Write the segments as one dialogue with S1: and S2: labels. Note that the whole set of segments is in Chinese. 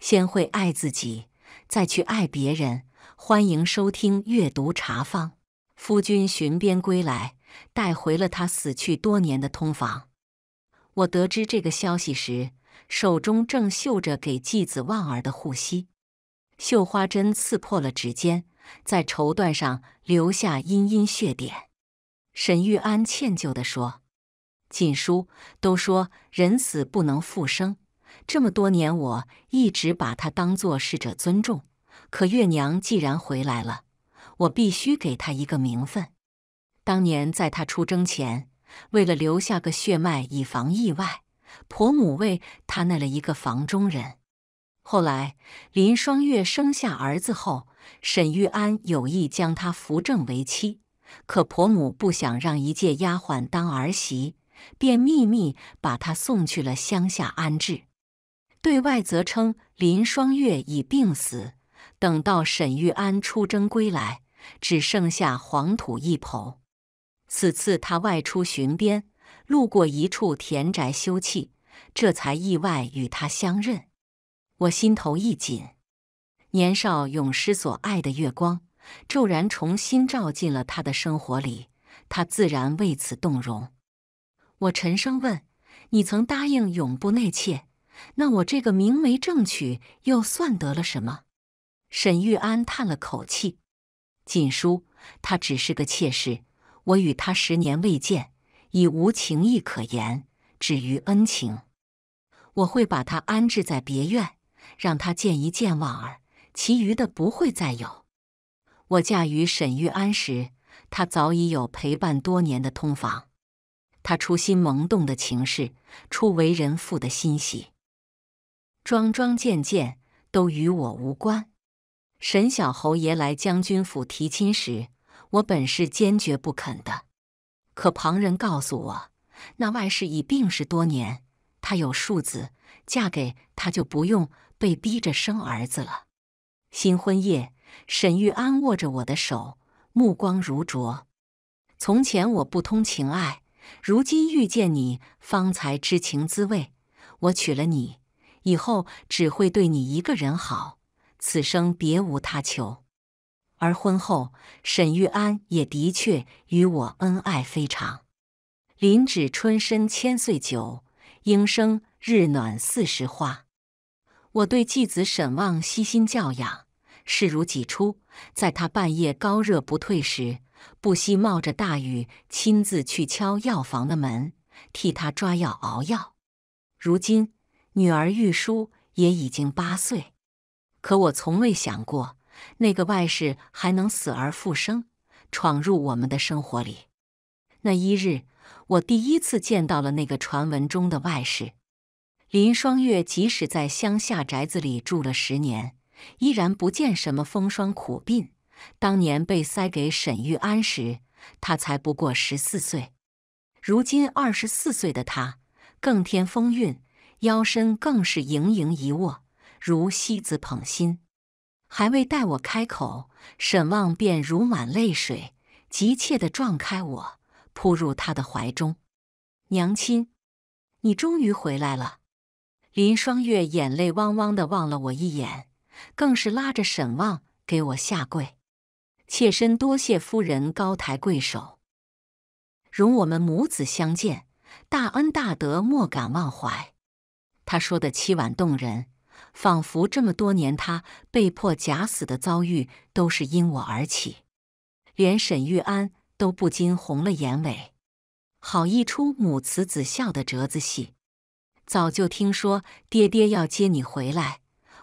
S1: 先会爱自己，再去爱别人。欢迎收听《阅读茶坊》。夫君寻边归来，带回了他死去多年的通房。我得知这个消息时，手中正绣着给继子望儿的护膝，绣花针刺破了指尖，在绸缎上留下殷殷血点。沈玉安歉疚地说：“锦叔，都说人死不能复生。”这么多年，我一直把她当做逝者尊重。可月娘既然回来了，我必须给她一个名分。当年在她出征前，为了留下个血脉以防意外，婆母为她纳了一个房中人。后来林双月生下儿子后，沈玉安有意将她扶正为妻，可婆母不想让一介丫鬟当儿媳，便秘密把她送去了乡下安置。对外则称林双月已病死。等到沈玉安出征归来，只剩下黄土一抔。此次他外出巡边，路过一处田宅休憩，这才意外与他相认。我心头一紧，年少永失所爱的月光，骤然重新照进了他的生活里，他自然为此动容。我沉声问：“你曾答应永不内妾？”那我这个明媒正娶又算得了什么？沈玉安叹了口气：“锦书，他只是个妾室，我与他十年未见，已无情义可言。止于恩情，我会把他安置在别院，让他见一见望儿。其余的不会再有。我嫁于沈玉安时，他早已有陪伴多年的通房。他初心萌动的情事，初为人父的欣喜。”桩桩件件都与我无关。沈小侯爷来将军府提亲时，我本是坚决不肯的。可旁人告诉我，那外室已病逝多年，他有庶子，嫁给他就不用被逼着生儿子了。新婚夜，沈玉安握着我的手，目光如灼。从前我不通情爱，如今遇见你，方才知情滋味。我娶了你。以后只会对你一个人好，此生别无他求。而婚后，沈玉安也的确与我恩爱非常。林指春深千岁酒，莺声日暖四时花。我对继子沈望悉心教养，视如己出。在他半夜高热不退时，不惜冒着大雨亲自去敲药房的门，替他抓药熬药。如今。女儿玉书也已经八岁，可我从未想过那个外室还能死而复生，闯入我们的生活里。那一日，我第一次见到了那个传闻中的外室。林双月。即使在乡下宅子里住了十年，依然不见什么风霜苦病。当年被塞给沈玉安时，她才不过十四岁，如今二十四岁的他，更添风韵。腰身更是盈盈一握，如戏子捧心。还未待我开口，沈望便如满泪水，急切地撞开我，扑入他的怀中：“娘亲，你终于回来了！”林双月眼泪汪汪地望了我一眼，更是拉着沈望给我下跪：“妾身多谢夫人高抬贵手，容我们母子相见，大恩大德莫敢忘怀。”他说的凄婉动人，仿佛这么多年他被迫假死的遭遇都是因我而起，连沈玉安都不禁红了眼尾。好一出母慈子孝的折子戏。早就听说爹爹要接你回来，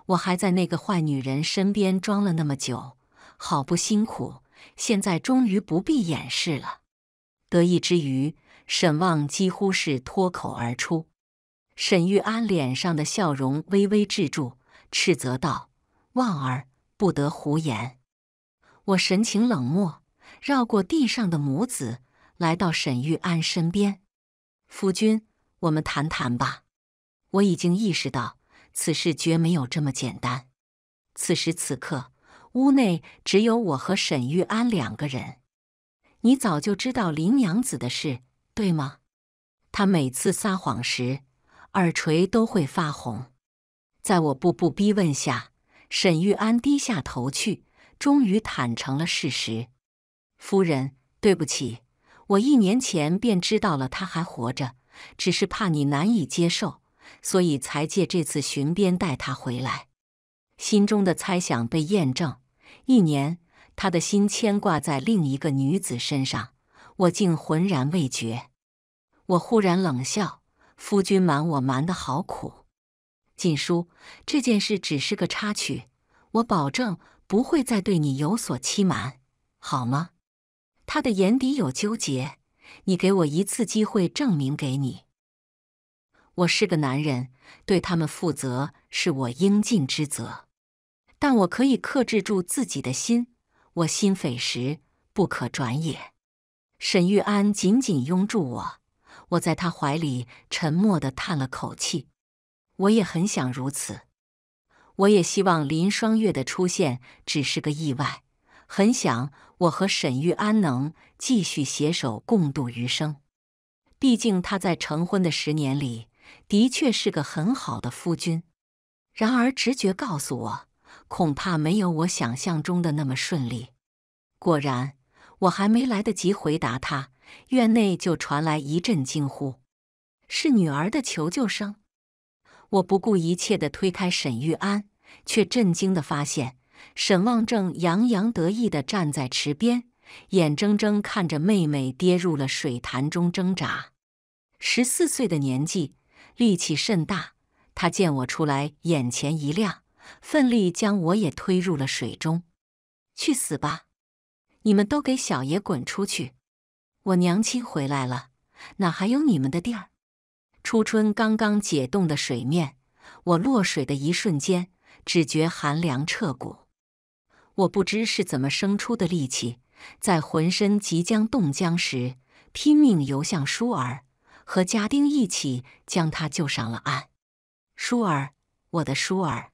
S1: 我还在那个坏女人身边装了那么久，好不辛苦，现在终于不必掩饰了。得意之余，沈望几乎是脱口而出。沈玉安脸上的笑容微微止住，斥责道：“望儿，不得胡言！”我神情冷漠，绕过地上的母子，来到沈玉安身边。“夫君，我们谈谈吧。”我已经意识到此事绝没有这么简单。此时此刻，屋内只有我和沈玉安两个人。你早就知道林娘子的事，对吗？她每次撒谎时。耳垂都会发红，在我步步逼问下，沈玉安低下头去，终于坦诚了事实。夫人，对不起，我一年前便知道了他还活着，只是怕你难以接受，所以才借这次巡边带他回来。心中的猜想被验证，一年，他的心牵挂在另一个女子身上，我竟浑然未觉。我忽然冷笑。夫君瞒我瞒得好苦，锦书，这件事只是个插曲，我保证不会再对你有所欺瞒，好吗？他的眼底有纠结，你给我一次机会，证明给你，我是个男人，对他们负责是我应尽之责，但我可以克制住自己的心，我心匪石，不可转也。沈玉安紧紧拥住我。我在他怀里沉默的叹了口气，我也很想如此。我也希望林双月的出现只是个意外，很想我和沈玉安能继续携手共度余生。毕竟他在成婚的十年里的确是个很好的夫君。然而直觉告诉我，恐怕没有我想象中的那么顺利。果然，我还没来得及回答他。院内就传来一阵惊呼，是女儿的求救声。我不顾一切的推开沈玉安，却震惊的发现沈望正洋洋得意的站在池边，眼睁睁看着妹妹跌入了水潭中挣扎。十四岁的年纪，力气甚大。他见我出来，眼前一亮，奋力将我也推入了水中。去死吧！你们都给小爷滚出去！我娘亲回来了，哪还有你们的地儿？初春刚刚解冻的水面，我落水的一瞬间，只觉寒凉彻骨。我不知是怎么生出的力气，在浑身即将冻僵时，拼命游向舒儿，和家丁一起将他救上了岸。舒儿，我的舒儿，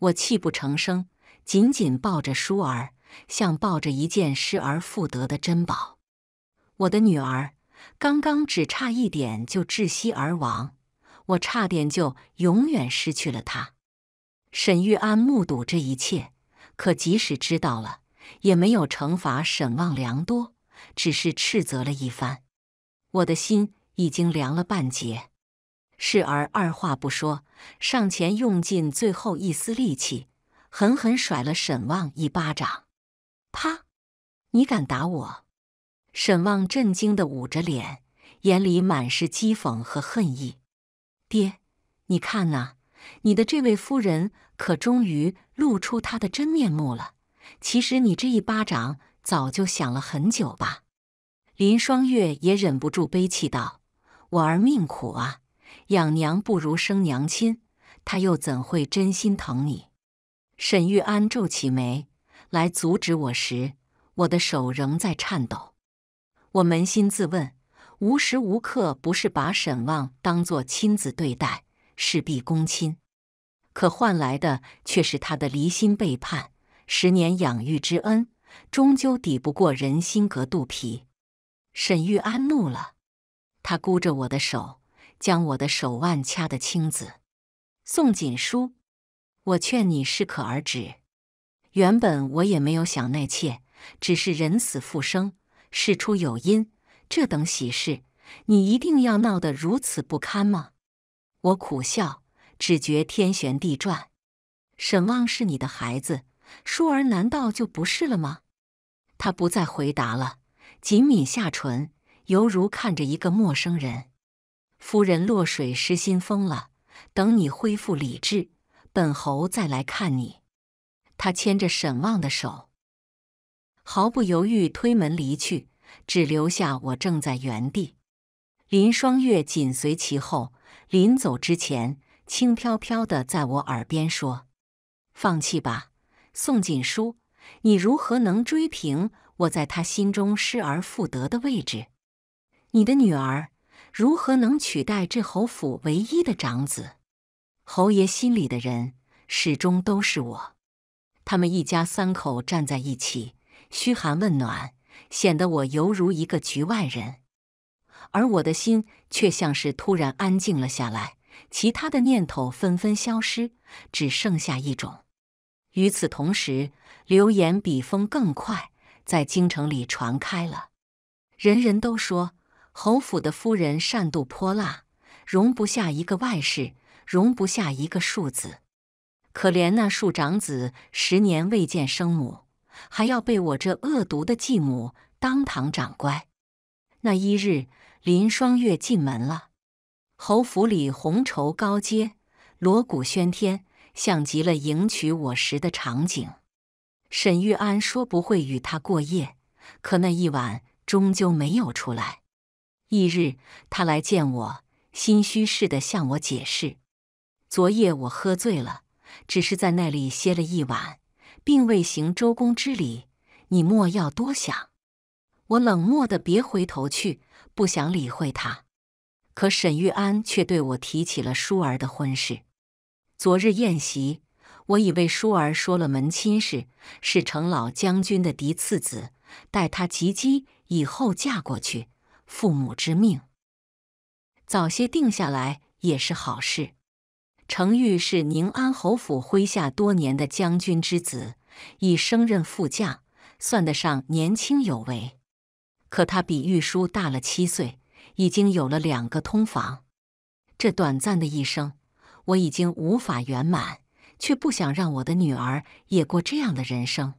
S1: 我泣不成声，紧紧抱着舒儿，像抱着一件失而复得的珍宝。我的女儿刚刚只差一点就窒息而亡，我差点就永远失去了她。沈玉安目睹这一切，可即使知道了，也没有惩罚沈望良多，只是斥责了一番。我的心已经凉了半截。侍儿二话不说，上前用尽最后一丝力气，狠狠甩了沈望一巴掌，“啪！你敢打我！”沈望震惊地捂着脸，眼里满是讥讽和恨意。“爹，你看呐，你的这位夫人可终于露出她的真面目了。其实你这一巴掌早就想了很久吧？”林双月也忍不住悲泣道：“我儿命苦啊，养娘不如生娘亲，他又怎会真心疼你？”沈玉安皱起眉来阻止我时，我的手仍在颤抖。我扪心自问，无时无刻不是把沈望当做亲子对待，事必躬亲，可换来的却是他的离心背叛。十年养育之恩，终究抵不过人心隔肚皮。沈玉安怒了，他箍着我的手，将我的手腕掐得青紫。宋锦书，我劝你适可而止。原本我也没有想纳妾，只是人死复生。事出有因，这等喜事，你一定要闹得如此不堪吗？我苦笑，只觉天旋地转。沈望是你的孩子，舒儿难道就不是了吗？他不再回答了，紧抿下唇，犹如看着一个陌生人。夫人落水失心疯了，等你恢复理智，本侯再来看你。他牵着沈望的手。毫不犹豫推门离去，只留下我正在原地。林双月紧随其后，临走之前轻飘飘的在我耳边说：“放弃吧，宋锦书，你如何能追平我在他心中失而复得的位置？你的女儿如何能取代这侯府唯一的长子？侯爷心里的人始终都是我。”他们一家三口站在一起。嘘寒问暖，显得我犹如一个局外人，而我的心却像是突然安静了下来，其他的念头纷纷消失，只剩下一种。与此同时，流言比风更快，在京城里传开了，人人都说侯府的夫人善妒泼辣，容不下一个外室，容不下一个庶子。可怜那庶长子，十年未见生母。还要被我这恶毒的继母当堂掌乖。那一日，林双月进门了，侯府里红绸高街锣鼓喧天，像极了迎娶我时的场景。沈玉安说不会与他过夜，可那一晚终究没有出来。翌日，他来见我，心虚似的向我解释：昨夜我喝醉了，只是在那里歇了一晚。并未行周公之礼，你莫要多想。我冷漠的别回头去，不想理会他。可沈玉安却对我提起了淑儿的婚事。昨日宴席，我已为淑儿说了门亲事，是程老将军的嫡次子，待他及笄以后嫁过去，父母之命，早些定下来也是好事。程昱是宁安侯府麾下多年的将军之子，已升任副将，算得上年轻有为。可他比玉书大了七岁，已经有了两个通房。这短暂的一生，我已经无法圆满，却不想让我的女儿也过这样的人生。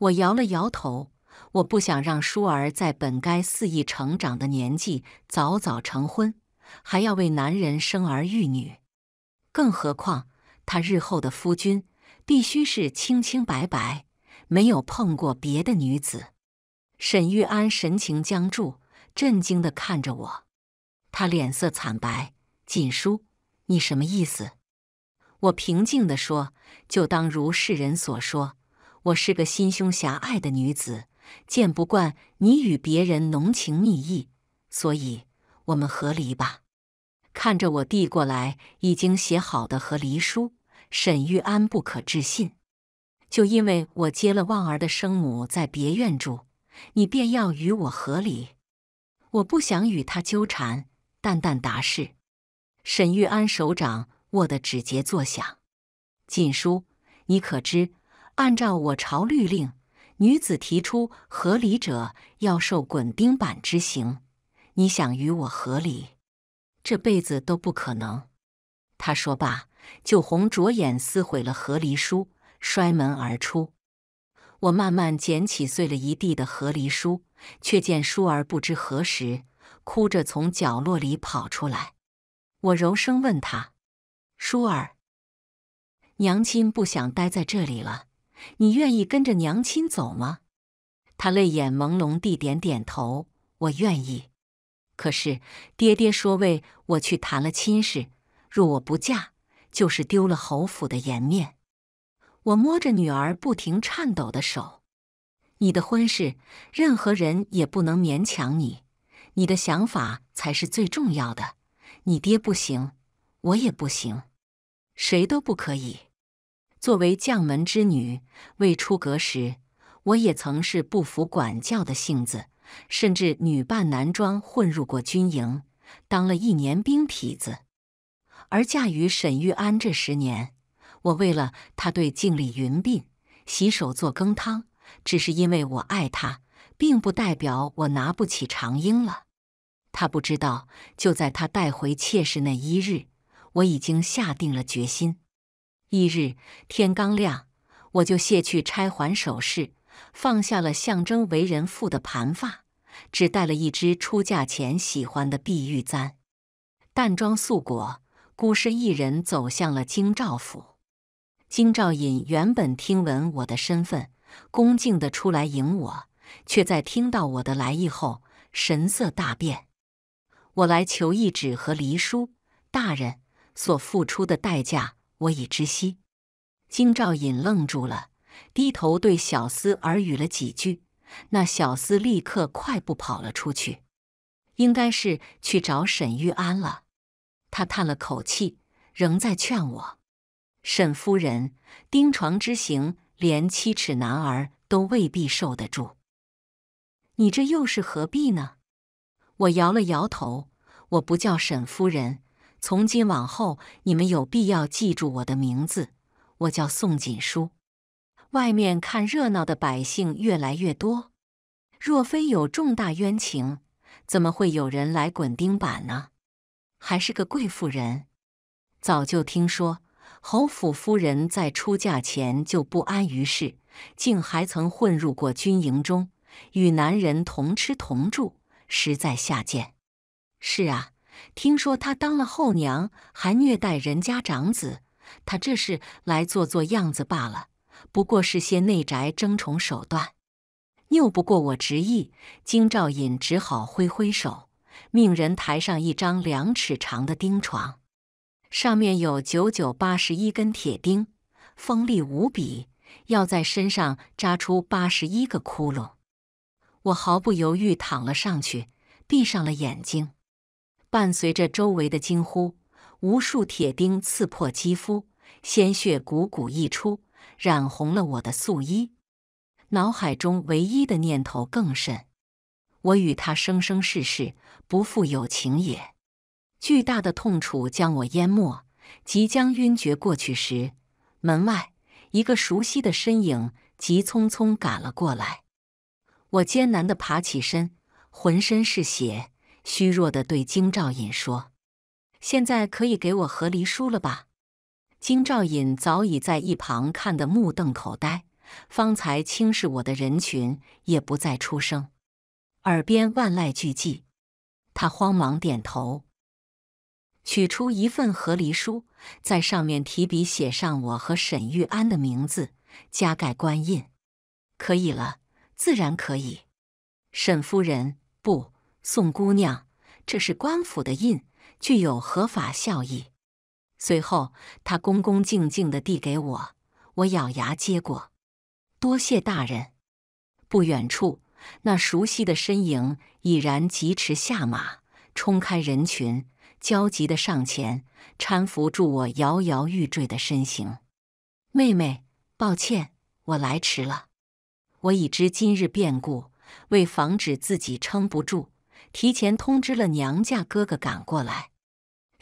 S1: 我摇了摇头，我不想让舒儿在本该肆意成长的年纪早早成婚，还要为男人生儿育女。更何况，他日后的夫君必须是清清白白，没有碰过别的女子。沈玉安神情僵住，震惊的看着我，他脸色惨白。锦书，你什么意思？我平静的说：“就当如世人所说，我是个心胸狭隘的女子，见不惯你与别人浓情蜜意，所以我们和离吧。”看着我递过来已经写好的和离书，沈玉安不可置信。就因为我接了旺儿的生母在别院住，你便要与我和离？我不想与他纠缠，淡淡答是。沈玉安手掌握得指节作响。锦书，你可知，按照我朝律令，女子提出和离者要受滚钉板之刑。你想与我和离？这辈子都不可能。他说罢，就红着眼撕毁了和离书，摔门而出。我慢慢捡起碎了一地的和离书，却见舒儿不知何时哭着从角落里跑出来。我柔声问他：“舒儿，娘亲不想待在这里了，你愿意跟着娘亲走吗？”他泪眼朦胧地点点头：“我愿意。”可是，爹爹说为我去谈了亲事，若我不嫁，就是丢了侯府的颜面。我摸着女儿不停颤抖的手，你的婚事，任何人也不能勉强你，你的想法才是最重要的。你爹不行，我也不行，谁都不可以。作为将门之女，未出阁时，我也曾是不服管教的性子。甚至女扮男装混入过军营，当了一年兵痞子，而嫁于沈玉安这十年，我为了他对镜理云鬓、洗手做羹汤，只是因为我爱他，并不代表我拿不起长缨了。他不知道，就在他带回妾室那一日，我已经下定了决心。翌日天刚亮，我就卸去钗环首饰，放下了象征为人妇的盘发。只带了一只出嫁前喜欢的碧玉簪，淡妆素裹，孤身一人走向了京兆府。京兆尹原本听闻我的身份，恭敬地出来迎我，却在听到我的来意后神色大变。我来求一纸和离书，大人所付出的代价我已知悉。京兆尹愣住了，低头对小厮耳语了几句。那小厮立刻快步跑了出去，应该是去找沈玉安了。他叹了口气，仍在劝我：“沈夫人，丁床之行，连七尺男儿都未必受得住，你这又是何必呢？”我摇了摇头：“我不叫沈夫人，从今往后，你们有必要记住我的名字，我叫宋锦书。”外面看热闹的百姓越来越多，若非有重大冤情，怎么会有人来滚钉板呢？还是个贵妇人，早就听说侯府夫人在出嫁前就不安于世，竟还曾混入过军营中，与男人同吃同住，实在下贱。是啊，听说她当了后娘还虐待人家长子，她这是来做做样子罢了。不过是些内宅争宠手段，拗不过我执意，京兆尹只好挥挥手，命人抬上一张两尺长的钉床，上面有九九八十一根铁钉，锋利无比，要在身上扎出八十一个窟窿。我毫不犹豫躺了上去，闭上了眼睛，伴随着周围的惊呼，无数铁钉刺破肌肤，鲜血汩汩溢出。染红了我的素衣，脑海中唯一的念头更甚：我与他生生世世不负有情也。巨大的痛楚将我淹没，即将晕厥过去时，门外一个熟悉的身影急匆匆赶了过来。我艰难地爬起身，浑身是血，虚弱地对京兆尹说：“现在可以给我和离书了吧？”金兆尹早已在一旁看得目瞪口呆，方才轻视我的人群也不再出声，耳边万籁俱寂。他慌忙点头，取出一份和离书，在上面提笔写上我和沈玉安的名字，加盖官印。可以了，自然可以。沈夫人不，宋姑娘，这是官府的印，具有合法效益。随后，他恭恭敬敬的递给我，我咬牙接过，多谢大人。不远处，那熟悉的身影已然疾驰下马，冲开人群，焦急的上前搀扶住我摇摇欲坠的身形。妹妹，抱歉，我来迟了。我已知今日变故，为防止自己撑不住，提前通知了娘家哥哥赶过来。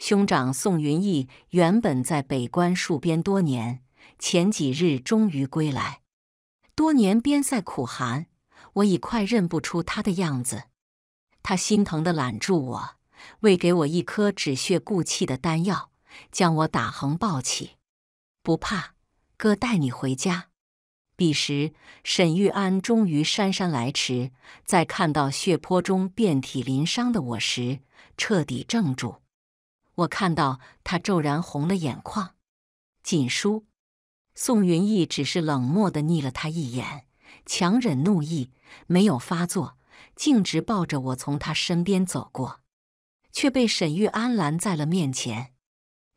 S1: 兄长宋云逸原本在北关戍边多年，前几日终于归来。多年边塞苦寒，我已快认不出他的样子。他心疼地揽住我，喂给我一颗止血固气的丹药，将我打横抱起。不怕，哥带你回家。彼时，沈玉安终于姗姗来迟，在看到血泊中遍体鳞伤的我时，彻底怔住。我看到他骤然红了眼眶，锦书，宋云逸只是冷漠地睨了他一眼，强忍怒意没有发作，径直抱着我从他身边走过，却被沈玉安拦在了面前。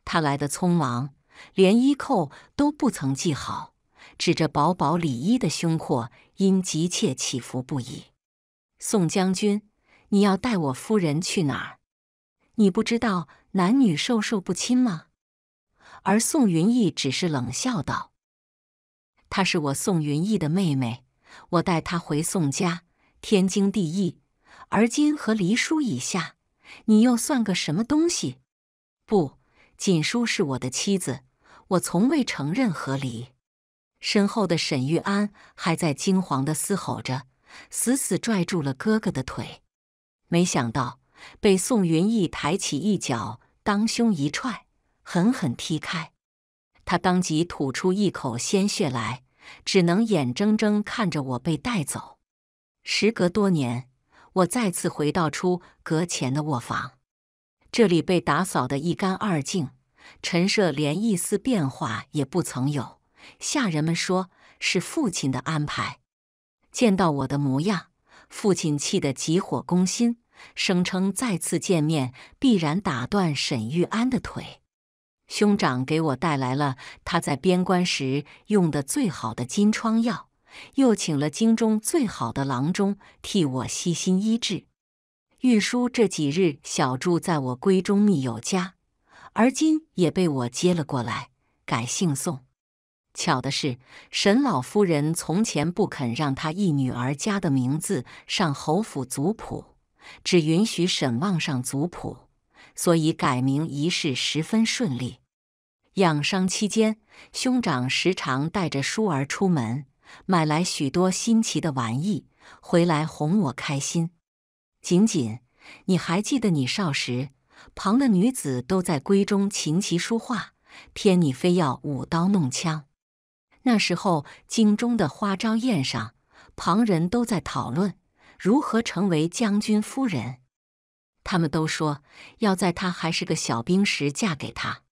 S1: 他来的匆忙，连衣扣都不曾系好，指着薄薄里衣的胸廓，因急切起伏不已。宋将军，你要带我夫人去哪儿？你不知道。男女授受不亲吗？而宋云逸只是冷笑道：“她是我宋云逸的妹妹，我带她回宋家，天经地义。而今和离书以下，你又算个什么东西？”不，锦叔是我的妻子，我从未承认和离。身后的沈玉安还在惊惶的嘶吼着，死死拽住了哥哥的腿。没想到被宋云逸抬起一脚。当胸一踹，狠狠踢开他，当即吐出一口鲜血来，只能眼睁睁看着我被带走。时隔多年，我再次回到出阁前的卧房，这里被打扫得一干二净，陈设连一丝变化也不曾有。下人们说是父亲的安排。见到我的模样，父亲气得急火攻心。声称再次见面必然打断沈玉安的腿。兄长给我带来了他在边关时用的最好的金疮药，又请了京中最好的郎中替我悉心医治。玉叔这几日小住在我闺中密友家，而今也被我接了过来，改姓宋。巧的是，沈老夫人从前不肯让他一女儿家的名字上侯府族谱。只允许沈望上族谱，所以改名一事十分顺利。养伤期间，兄长时常带着书儿出门，买来许多新奇的玩意回来哄我开心。仅仅，你还记得你少时，旁的女子都在闺中琴棋书画，偏你非要舞刀弄枪。那时候京中的花朝宴上，旁人都在讨论。如何成为将军夫人？他们都说要在他还是个小兵时嫁给他，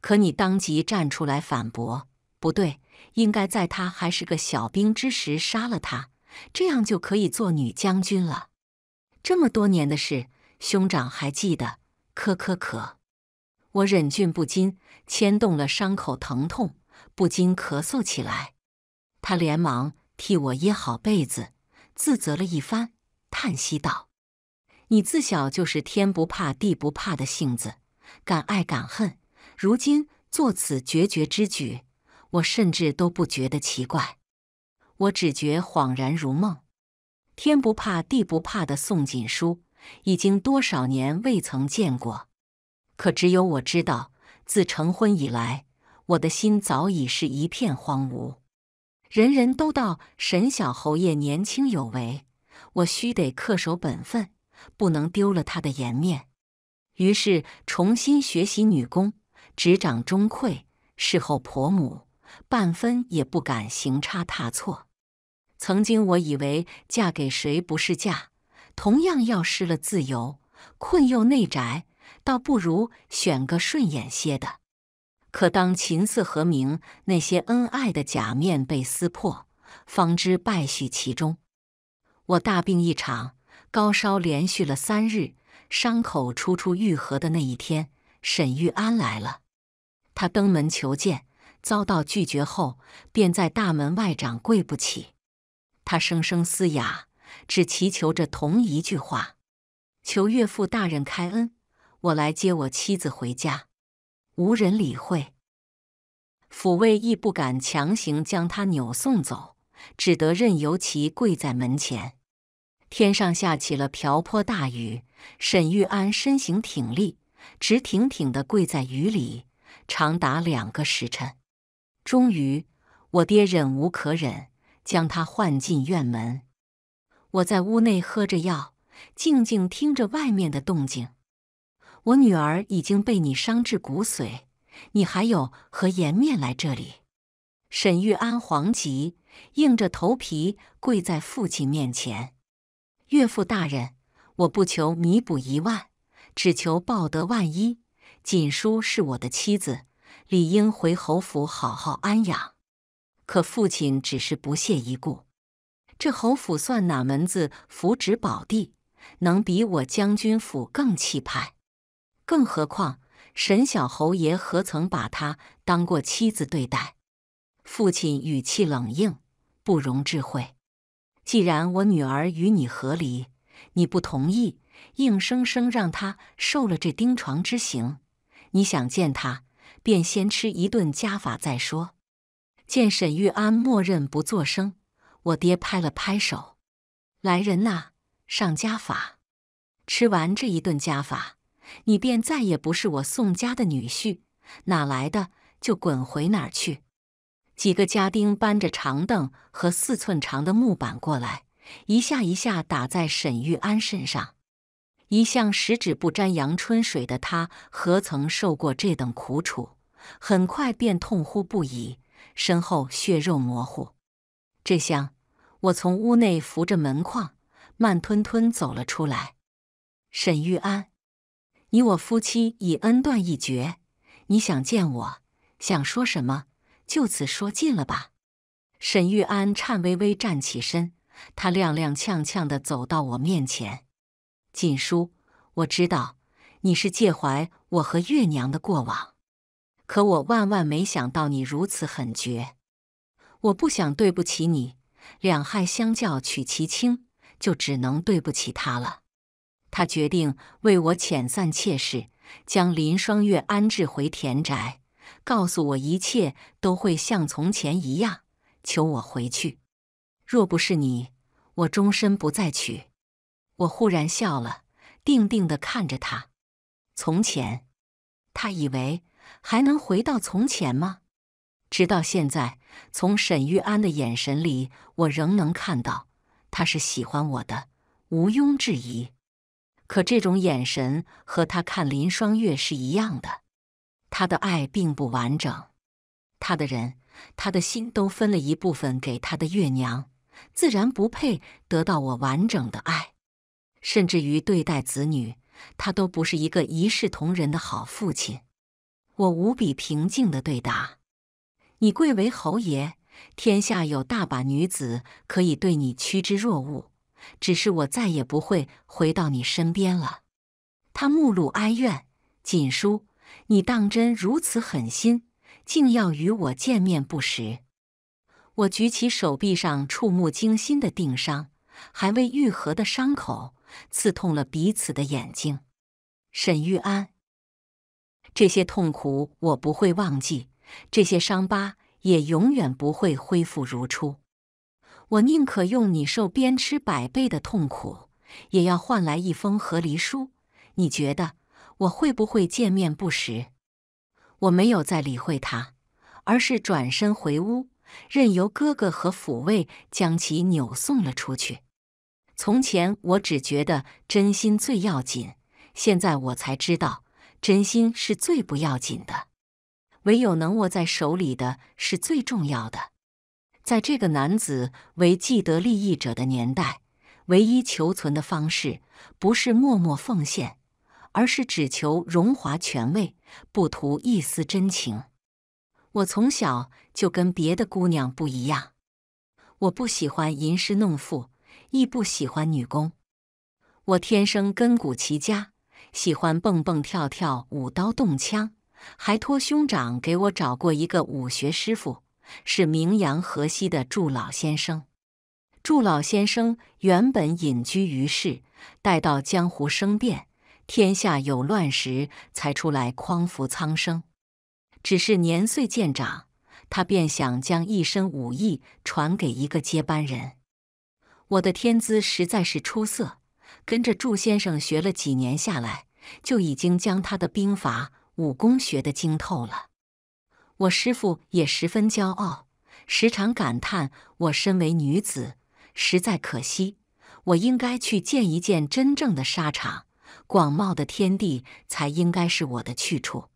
S1: 可你当即站出来反驳：“不对，应该在他还是个小兵之时杀了他，这样就可以做女将军了。”这么多年的事，兄长还记得？咳咳咳！我忍俊不禁，牵动了伤口疼痛，不禁咳嗽起来。他连忙替我掖好被子。自责了一番，叹息道：“你自小就是天不怕地不怕的性子，敢爱敢恨。如今做此决绝之举，我甚至都不觉得奇怪。我只觉恍然如梦。天不怕地不怕的宋锦书，已经多少年未曾见过。可只有我知道，自成婚以来，我的心早已是一片荒芜。”人人都道沈小侯爷年轻有为，我须得恪守本分，不能丢了他的颜面。于是重新学习女工，执掌中馈，侍候婆母，半分也不敢行差踏错。曾经我以为嫁给谁不是嫁，同样要失了自由，困又内宅，倒不如选个顺眼些的。可当琴瑟和鸣，那些恩爱的假面被撕破，方知败絮其中。我大病一场，高烧连续了三日，伤口初初愈合的那一天，沈玉安来了。他登门求见，遭到拒绝后，便在大门外长跪不起。他声声嘶哑，只祈求着同一句话：“求岳父大人开恩，我来接我妻子回家。”无人理会，府卫亦不敢强行将他扭送走，只得任由其跪在门前。天上下起了瓢泼大雨，沈玉安身形挺立，直挺挺的跪在雨里，长达两个时辰。终于，我爹忍无可忍，将他唤进院门。我在屋内喝着药，静静听着外面的动静。我女儿已经被你伤至骨髓，你还有何颜面来这里？沈玉安惶急，硬着头皮跪在父亲面前：“岳父大人，我不求弥补一万，只求报得万一。锦书是我的妻子，理应回侯府好好安养。”可父亲只是不屑一顾：“这侯府算哪门子福祉宝地？能比我将军府更气派？”更何况，沈小侯爷何曾把他当过妻子对待？父亲语气冷硬，不容置喙。既然我女儿与你和离，你不同意，硬生生让他受了这钉床之刑。你想见他，便先吃一顿家法再说。见沈玉安默认不作声，我爹拍了拍手：“来人呐，上家法！”吃完这一顿家法。你便再也不是我宋家的女婿，哪来的就滚回哪儿去！几个家丁搬着长凳和四寸长的木板过来，一下一下打在沈玉安身上。一向十指不沾阳春水的他，何曾受过这等苦楚？很快便痛呼不已，身后血肉模糊。这厢，我从屋内扶着门框，慢吞吞走了出来。沈玉安。你我夫妻已恩断义绝，你想见我，想说什么，就此说尽了吧。沈玉安颤巍巍站起身，他踉踉跄跄地走到我面前。锦叔，我知道你是介怀我和月娘的过往，可我万万没想到你如此狠绝。我不想对不起你，两害相较取其轻，就只能对不起他了。他决定为我遣散妾室，将林双月安置回田宅，告诉我一切都会像从前一样，求我回去。若不是你，我终身不再娶。我忽然笑了，定定地看着他。从前，他以为还能回到从前吗？直到现在，从沈玉安的眼神里，我仍能看到他是喜欢我的，毋庸置疑。可这种眼神和他看林双月是一样的，他的爱并不完整，他的人，他的心都分了一部分给他的月娘，自然不配得到我完整的爱。甚至于对待子女，他都不是一个一视同仁的好父亲。我无比平静的对答：“你贵为侯爷，天下有大把女子可以对你趋之若鹜。”只是我再也不会回到你身边了。他目露哀怨：“锦书，你当真如此狠心，竟要与我见面不识？”我举起手臂上触目惊心的定伤，还未愈合的伤口，刺痛了彼此的眼睛。沈玉安，这些痛苦我不会忘记，这些伤疤也永远不会恢复如初。我宁可用你受鞭笞百倍的痛苦，也要换来一封和离书。你觉得我会不会见面不识？我没有再理会他，而是转身回屋，任由哥哥和抚慰将其扭送了出去。从前我只觉得真心最要紧，现在我才知道，真心是最不要紧的，唯有能握在手里的是最重要的。在这个男子为既得利益者的年代，唯一求存的方式不是默默奉献，而是只求荣华权位，不图一丝真情。我从小就跟别的姑娘不一样，我不喜欢吟诗弄赋，亦不喜欢女工。我天生根骨奇佳，喜欢蹦蹦跳跳、舞刀动枪，还托兄长给我找过一个武学师傅。是名扬河西的祝老先生。祝老先生原本隐居于世，待到江湖生变，天下有乱时，才出来匡扶苍生。只是年岁渐长，他便想将一身武艺传给一个接班人。我的天资实在是出色，跟着祝先生学了几年下来，就已经将他的兵法、武功学得精透了。我师父也十分骄傲，时常感叹：“我身为女子，实在可惜。我应该去见一见真正的沙场，广袤的天地才应该是我的去处。”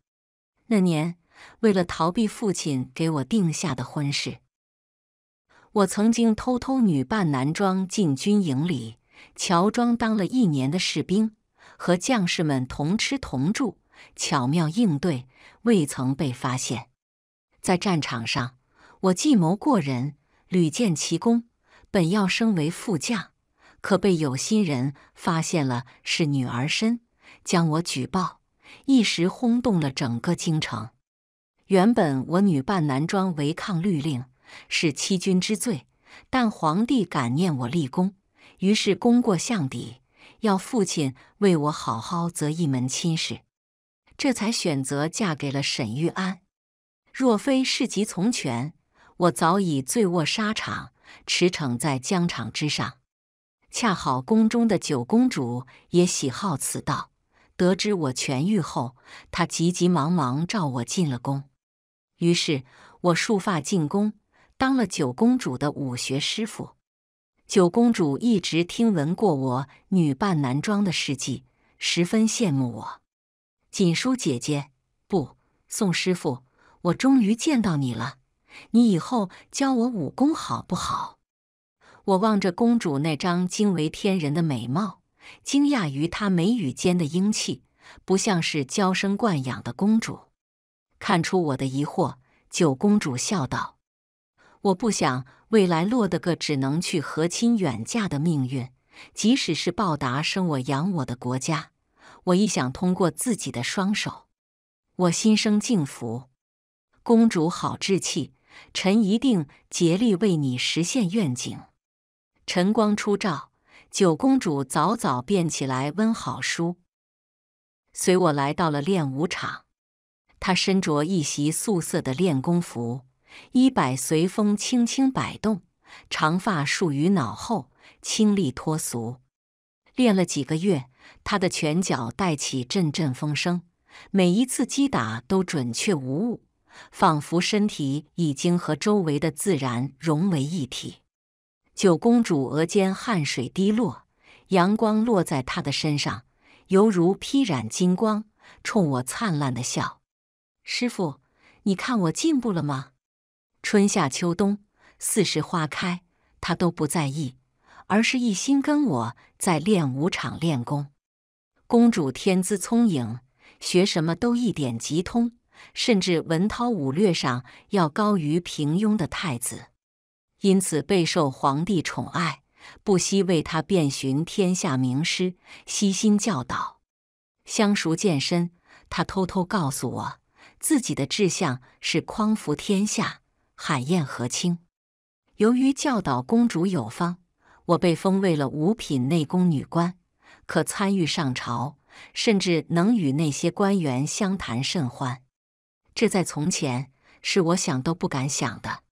S1: 那年，为了逃避父亲给我定下的婚事，我曾经偷偷女扮男装进军营里，乔装当了一年的士兵，和将士们同吃同住，巧妙应对，未曾被发现。在战场上，我计谋过人，屡建奇功，本要升为副将，可被有心人发现了是女儿身，将我举报，一时轰动了整个京城。原本我女扮男装违抗律令，是欺君之罪，但皇帝感念我立功，于是功过相抵，要父亲为我好好择一门亲事，这才选择嫁给了沈玉安。若非世疾从权，我早已醉卧沙场，驰骋在疆场之上。恰好宫中的九公主也喜好此道，得知我痊愈后，她急急忙忙召我进了宫。于是，我束发进宫，当了九公主的武学师傅。九公主一直听闻过我女扮男装的事迹，十分羡慕我。锦书姐姐，不，宋师傅。我终于见到你了，你以后教我武功好不好？我望着公主那张惊为天人的美貌，惊讶于她眉宇间的英气，不像是娇生惯养的公主。看出我的疑惑，九公主笑道：“我不想未来落得个只能去和亲远嫁的命运，即使是报答生我养我的国家，我亦想通过自己的双手。”我心生敬服。公主好志气，臣一定竭力为你实现愿景。晨光初照，九公主早早便起来温好书，随我来到了练武场。她身着一袭素色的练功服，衣摆随风轻轻摆动，长发束于脑后，清丽脱俗。练了几个月，她的拳脚带起阵阵风声，每一次击打都准确无误。仿佛身体已经和周围的自然融为一体。九公主额间汗水滴落，阳光落在她的身上，犹如披染金光，冲我灿烂的笑。师傅，你看我进步了吗？春夏秋冬，四时花开，她都不在意，而是一心跟我在练武场练功。公主天资聪颖，学什么都一点即通。甚至文韬武略上要高于平庸的太子，因此备受皇帝宠爱，不惜为他遍寻天下名师，悉心教导。相熟渐深，他偷偷告诉我，自己的志向是匡扶天下，海晏河清。由于教导公主有方，我被封为了五品内宫女官，可参与上朝，甚至能与那些官员相谈甚欢。这在从前是我想都不敢想的。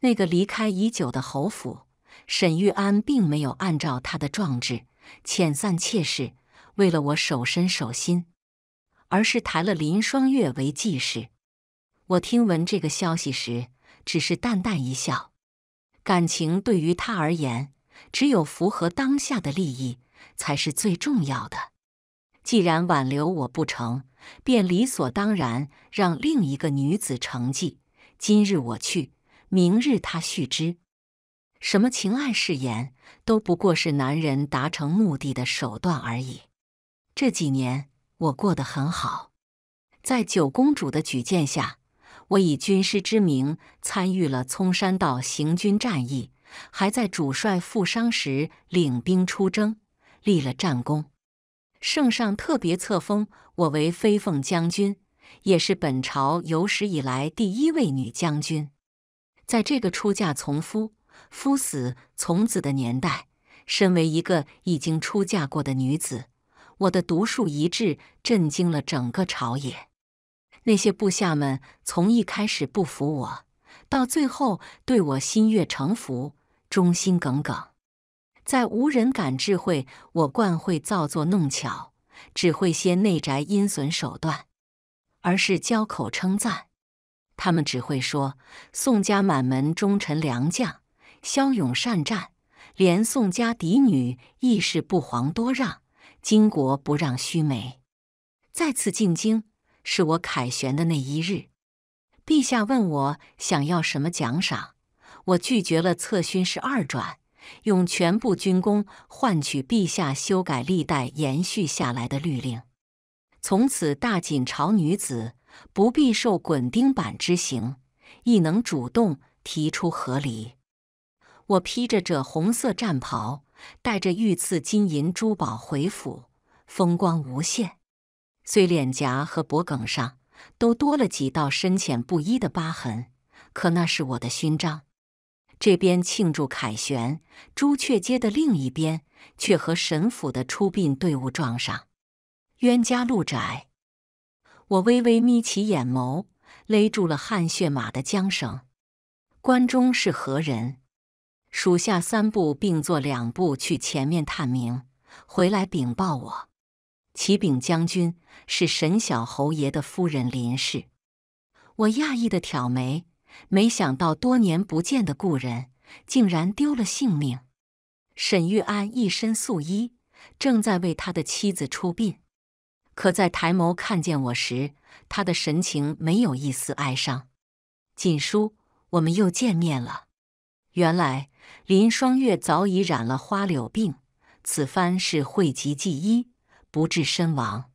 S1: 那个离开已久的侯府，沈玉安并没有按照他的壮志遣散妾室，为了我守身守心，而是抬了林双月为继室。我听闻这个消息时，只是淡淡一笑。感情对于他而言，只有符合当下的利益才是最重要的。既然挽留我不成，便理所当然让另一个女子成继。今日我去，明日他续之。什么情爱誓言，都不过是男人达成目的的手段而已。这几年我过得很好，在九公主的举荐下，我以军师之名参与了葱山道行军战役，还在主帅负伤时领兵出征，立了战功。圣上特别册封我为飞凤将军，也是本朝有史以来第一位女将军。在这个出嫁从夫、夫死从子的年代，身为一个已经出嫁过的女子，我的独树一帜震惊了整个朝野。那些部下们从一开始不服我，到最后对我心悦诚服，忠心耿耿。在无人敢智慧，我惯会造作弄巧，只会些内宅阴损手段。而是交口称赞，他们只会说宋家满门忠臣良将，骁勇善战，连宋家嫡女亦是不遑多让，巾帼不让须眉。再次进京是我凯旋的那一日，陛下问我想要什么奖赏，我拒绝了策勋十二转。用全部军功换取陛下修改历代延续下来的律令，从此大锦朝女子不必受滚钉板之刑，亦能主动提出和离。我披着这红色战袍，带着御赐金银珠宝回府，风光无限。虽脸颊和脖颈上都多了几道深浅不一的疤痕，可那是我的勋章。这边庆祝凯旋，朱雀街的另一边却和沈府的出殡队伍撞上，冤家路窄。我微微眯起眼眸，勒住了汗血马的缰绳。关中是何人？属下三步并作两步去前面探明，回来禀报我。启禀将军，是沈小侯爷的夫人林氏。我讶异的挑眉。没想到多年不见的故人竟然丢了性命。沈玉安一身素衣，正在为他的妻子出殡。可在抬眸看见我时，他的神情没有一丝哀伤。锦叔，我们又见面了。原来林双月早已染了花柳病，此番是讳疾忌医，不治身亡。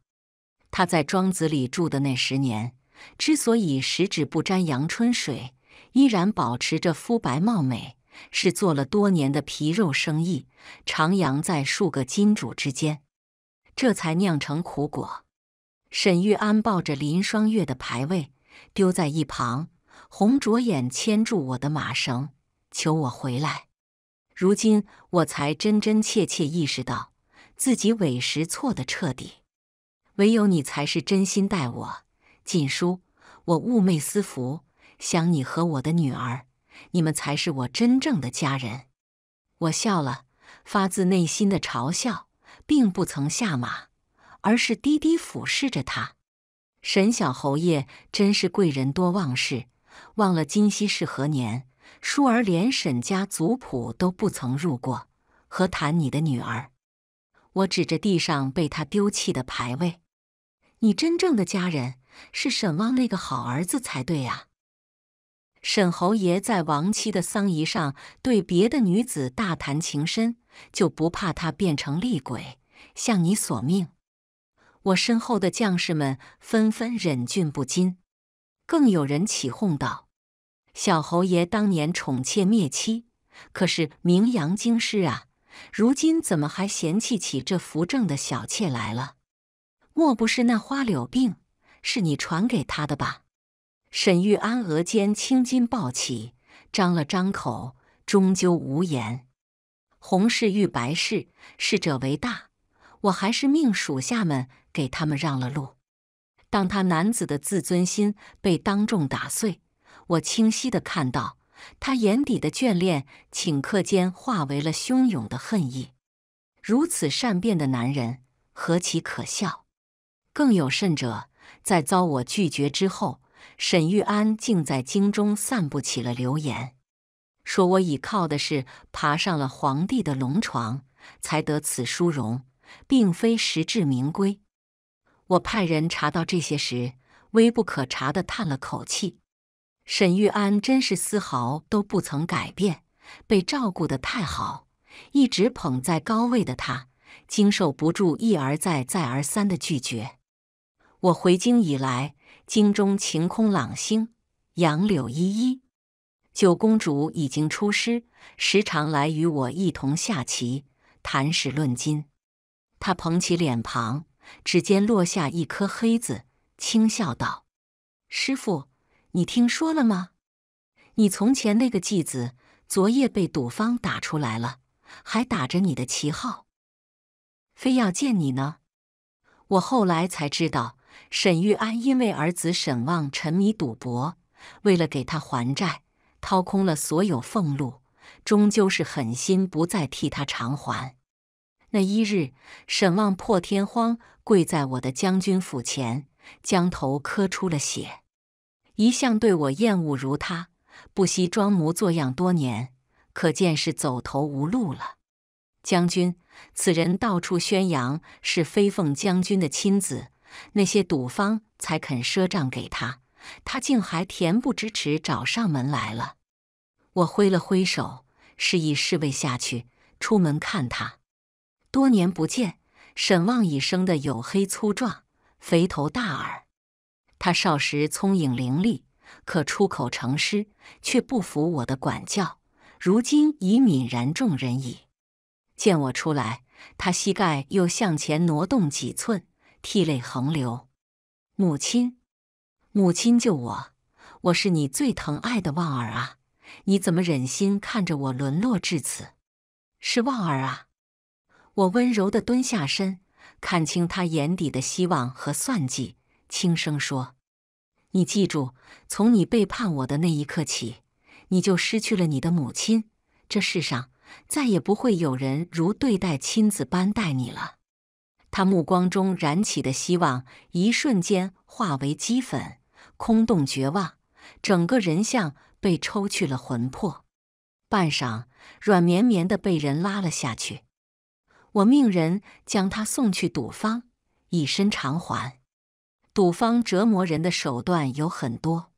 S1: 他在庄子里住的那十年。之所以十指不沾阳春水，依然保持着肤白貌美，是做了多年的皮肉生意，徜徉在数个金主之间，这才酿成苦果。沈玉安抱着林双月的牌位丢在一旁，红着眼牵住我的马绳，求我回来。如今我才真真切切意识到自己委实错的彻底，唯有你才是真心待我。锦书，我寤寐思服，想你和我的女儿，你们才是我真正的家人。我笑了，发自内心的嘲笑，并不曾下马，而是低低俯视着她。沈小侯爷真是贵人多忘事，忘了今夕是何年。舒儿连沈家族谱都不曾入过，何谈你的女儿？我指着地上被他丢弃的牌位。你真正的家人是沈汪那个好儿子才对啊！沈侯爷在亡妻的丧仪上对别的女子大谈情深，就不怕她变成厉鬼向你索命？我身后的将士们纷纷忍俊不禁，更有人起哄道：“小侯爷当年宠妾灭妻，可是名扬京师啊，如今怎么还嫌弃起这扶正的小妾来了？”莫不是那花柳病是你传给他的吧？沈玉安额间青筋暴起，张了张口，终究无言。红事遇白事，事者为大，我还是命属下们给他们让了路。当他男子的自尊心被当众打碎，我清晰的看到他眼底的眷恋，顷刻间化为了汹涌的恨意。如此善变的男人，何其可笑！更有甚者，在遭我拒绝之后，沈玉安竟在京中散布起了流言，说我倚靠的是爬上了皇帝的龙床才得此殊荣，并非实至名归。我派人查到这些时，微不可察地叹了口气。沈玉安真是丝毫都不曾改变，被照顾得太好，一直捧在高位的他，经受不住一而再、再而三的拒绝。我回京以来，京中晴空朗星，杨柳依依。九公主已经出师，时常来与我一同下棋、谈史论今。她捧起脸庞，指尖落下一颗黑子，轻笑道：“师傅，你听说了吗？你从前那个继子昨夜被赌方打出来了，还打着你的旗号，非要见你呢。我后来才知道。”沈玉安因为儿子沈旺沉迷赌博，为了给他还债，掏空了所有俸禄，终究是狠心不再替他偿还。那一日，沈旺破天荒跪在我的将军府前，将头磕出了血。一向对我厌恶如他，不惜装模作样多年，可见是走投无路了。将军，此人到处宣扬是飞凤将军的亲子。那些赌方才肯赊账给他，他竟还恬不知耻找上门来了。我挥了挥手，示意侍卫下去，出门看他。多年不见，沈望已生得黝黑粗壮，肥头大耳。他少时聪颖伶俐，可出口成诗，却不服我的管教。如今已泯然众人矣。见我出来，他膝盖又向前挪动几寸。涕泪横流，母亲，母亲救我！我是你最疼爱的望儿啊！你怎么忍心看着我沦落至此？是望儿啊！我温柔的蹲下身，看清他眼底的希望和算计，轻声说：“你记住，从你背叛我的那一刻起，你就失去了你的母亲。这世上再也不会有人如对待亲子般待你了。”他目光中燃起的希望，一瞬间化为齑粉，空洞绝望，整个人像被抽去了魂魄。半晌，软绵绵的被人拉了下去。我命人将他送去赌方，以身偿还。赌方折磨人的手段有很多，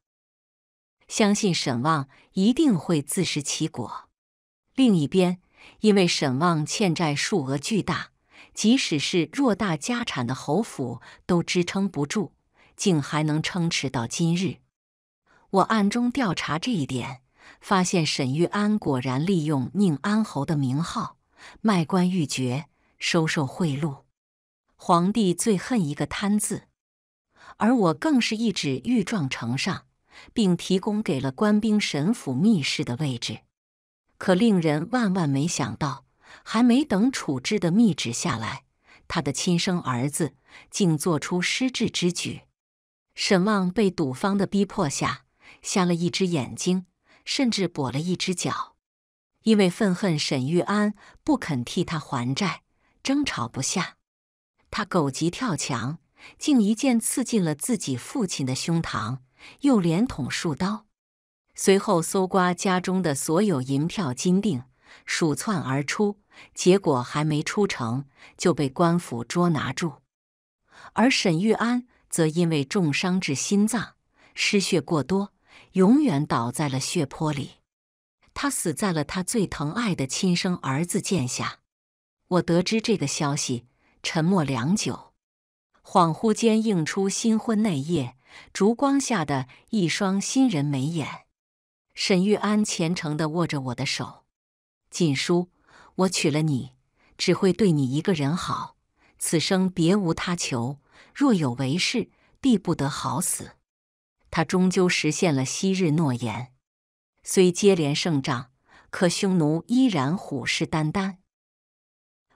S1: 相信沈望一定会自食其果。另一边，因为沈望欠债数额巨大。即使是偌大家产的侯府都支撑不住，竟还能撑持到今日。我暗中调查这一点，发现沈玉安果然利用宁安侯的名号卖官鬻爵、收受贿赂。皇帝最恨一个贪字，而我更是一纸御状呈上，并提供给了官兵沈府密室的位置。可令人万万没想到。还没等处置的密旨下来，他的亲生儿子竟做出失智之举。沈望被赌方的逼迫下瞎了一只眼睛，甚至跛了一只脚。因为愤恨沈玉安不肯替他还债，争吵不下，他狗急跳墙，竟一剑刺进了自己父亲的胸膛，又连捅数刀。随后搜刮家中的所有银票、金锭，鼠窜而出。结果还没出城，就被官府捉拿住。而沈玉安则因为重伤至心脏，失血过多，永远倒在了血泊里。他死在了他最疼爱的亲生儿子剑下。我得知这个消息，沉默良久，恍惚间映出新婚那夜烛光下的一双新人眉眼。沈玉安虔诚地握着我的手，锦书。我娶了你，只会对你一个人好，此生别无他求。若有为是，必不得好死。他终究实现了昔日诺言，虽接连胜仗，可匈奴依然虎视眈眈，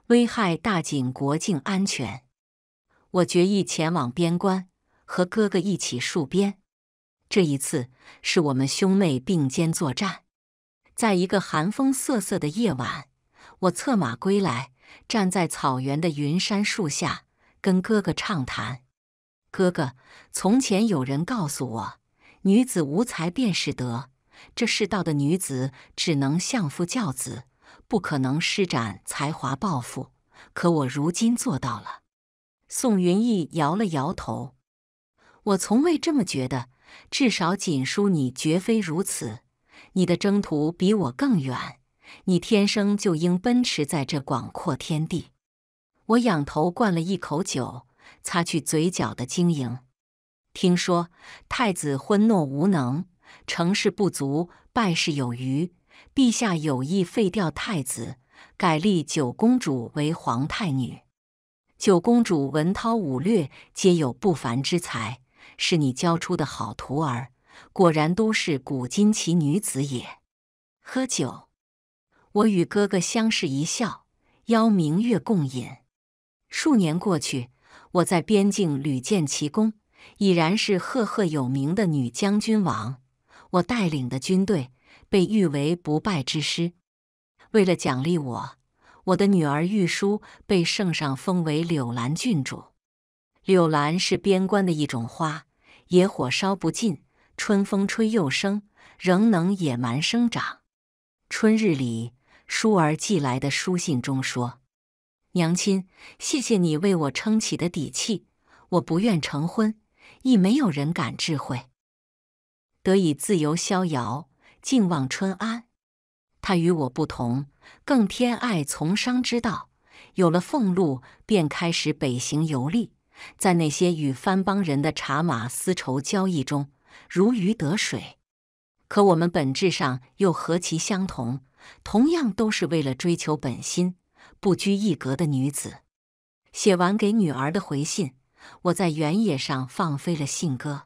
S1: 危害大景国境安全。我决意前往边关，和哥哥一起戍边。这一次，是我们兄妹并肩作战，在一个寒风瑟瑟的夜晚。我策马归来，站在草原的云杉树下，跟哥哥畅谈。哥哥，从前有人告诉我，女子无才便是德。这世道的女子只能相夫教子，不可能施展才华抱负。可我如今做到了。宋云逸摇了摇头，我从未这么觉得。至少锦书，你绝非如此。你的征途比我更远。你天生就应奔驰在这广阔天地。我仰头灌了一口酒，擦去嘴角的晶莹。听说太子昏懦无能，成事不足，败事有余。陛下有意废掉太子，改立九公主为皇太女。九公主文韬武略皆有不凡之才，是你教出的好徒儿。果然都是古今奇女子也。喝酒。我与哥哥相视一笑，邀明月共饮。数年过去，我在边境屡建奇功，已然是赫赫有名的女将军王。我带领的军队被誉为不败之师。为了奖励我，我的女儿玉书被圣上封为柳兰郡主。柳兰是边关的一种花，野火烧不尽，春风吹又生，仍能野蛮生长。春日里。舒儿寄来的书信中说：“娘亲，谢谢你为我撑起的底气。我不愿成婚，亦没有人敢智慧，得以自由逍遥，静望春安。他与我不同，更偏爱从商之道。有了俸禄，便开始北行游历，在那些与番邦人的茶马丝绸交易中如鱼得水。可我们本质上又何其相同？”同样都是为了追求本心，不拘一格的女子。写完给女儿的回信，我在原野上放飞了信鸽，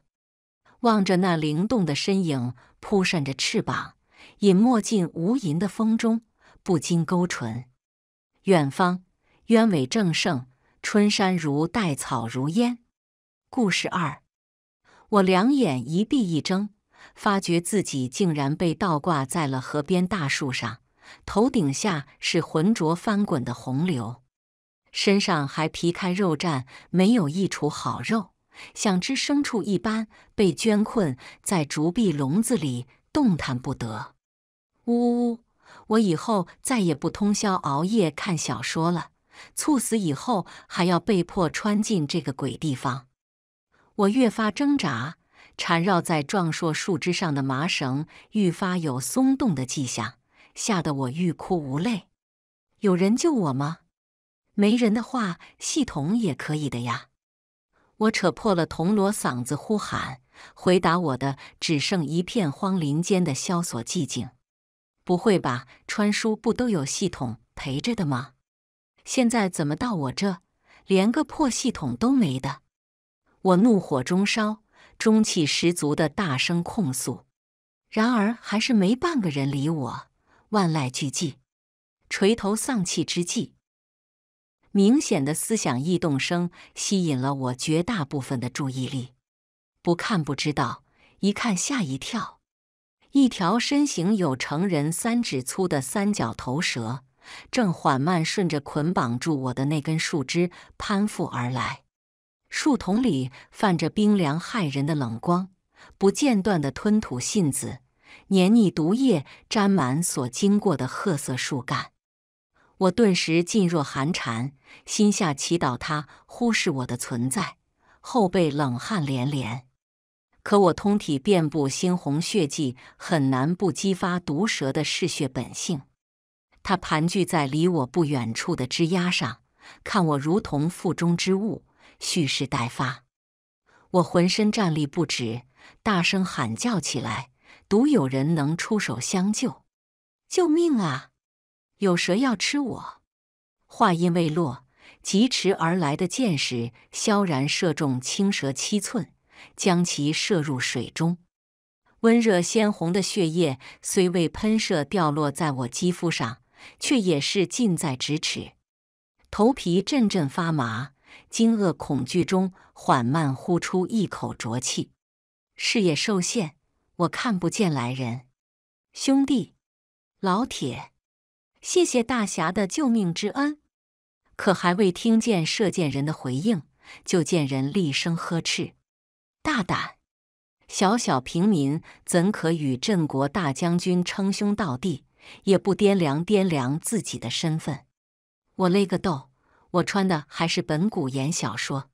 S1: 望着那灵动的身影扑扇着翅膀，隐没进无垠的风中，不禁勾唇。远方，鸢尾正盛，春山如黛，草如烟。故事二，我两眼一闭一睁。发觉自己竟然被倒挂在了河边大树上，头顶下是浑浊翻滚的洪流，身上还皮开肉绽，没有一处好肉，像只牲畜一般被圈困在竹壁笼子里，动弹不得。呜呜！我以后再也不通宵熬夜看小说了。猝死以后还要被迫穿进这个鬼地方，我越发挣扎。缠绕在壮硕树枝上的麻绳愈发有松动的迹象，吓得我欲哭无泪。有人救我吗？没人的话，系统也可以的呀！我扯破了铜锣嗓子呼喊，回答我的只剩一片荒林间的萧索寂静。不会吧？穿书不都有系统陪着的吗？现在怎么到我这，连个破系统都没的？我怒火中烧。中气十足的大声控诉，然而还是没半个人理我。万籁俱寂，垂头丧气之际，明显的思想异动声吸引了我绝大部分的注意力。不看不知道，一看吓一跳。一条身形有成人三指粗的三角头蛇，正缓慢顺着捆绑住我的那根树枝攀附而来。树瞳里泛着冰凉骇人的冷光，不间断地吞吐信子，黏腻毒液沾满所经过的褐色树干。我顿时噤若寒蝉，心下祈祷他忽视我的存在，后背冷汗连连。可我通体遍布猩红血迹，很难不激发毒蛇的嗜血本性。它盘踞在离我不远处的枝丫上，看我如同腹中之物。蓄势待发，我浑身战栗不止，大声喊叫起来：“独有人能出手相救，救命啊！有蛇要吃我！”话音未落，疾驰而来的箭矢萧然射中青蛇七寸，将其射入水中。温热鲜红的血液虽未喷射掉落在我肌肤上，却也是近在咫尺，头皮阵阵发麻。惊愕恐惧中，缓慢呼出一口浊气。视野受限，我看不见来人。兄弟，老铁，谢谢大侠的救命之恩。可还未听见射箭人的回应，就见人厉声呵斥：“大胆！小小平民怎可与镇国大将军称兄道弟？也不掂量掂量自己的身份！”我勒个豆！我穿的还是本古言小说，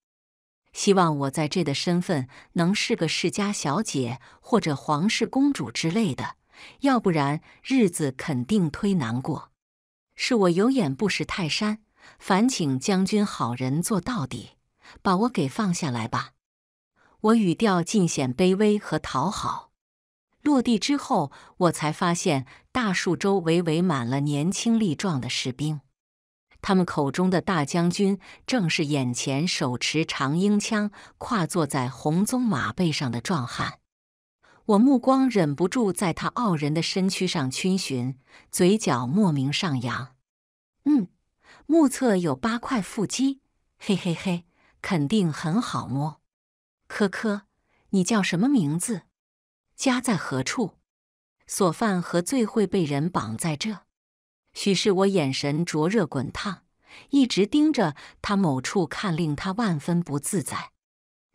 S1: 希望我在这的身份能是个世家小姐或者皇室公主之类的，要不然日子肯定忒难过。是我有眼不识泰山，烦请将军好人做到底，把我给放下来吧。我语调尽显卑微和讨好。落地之后，我才发现大树周围围满了年轻力壮的士兵。他们口中的大将军，正是眼前手持长缨枪、跨坐在红棕马背上的壮汉。我目光忍不住在他傲人的身躯上逡巡，嘴角莫名上扬。嗯，目测有八块腹肌，嘿嘿嘿，肯定很好摸。科科，你叫什么名字？家在何处？所犯何罪会被人绑在这？许是我眼神灼热滚烫，一直盯着他某处看，令他万分不自在。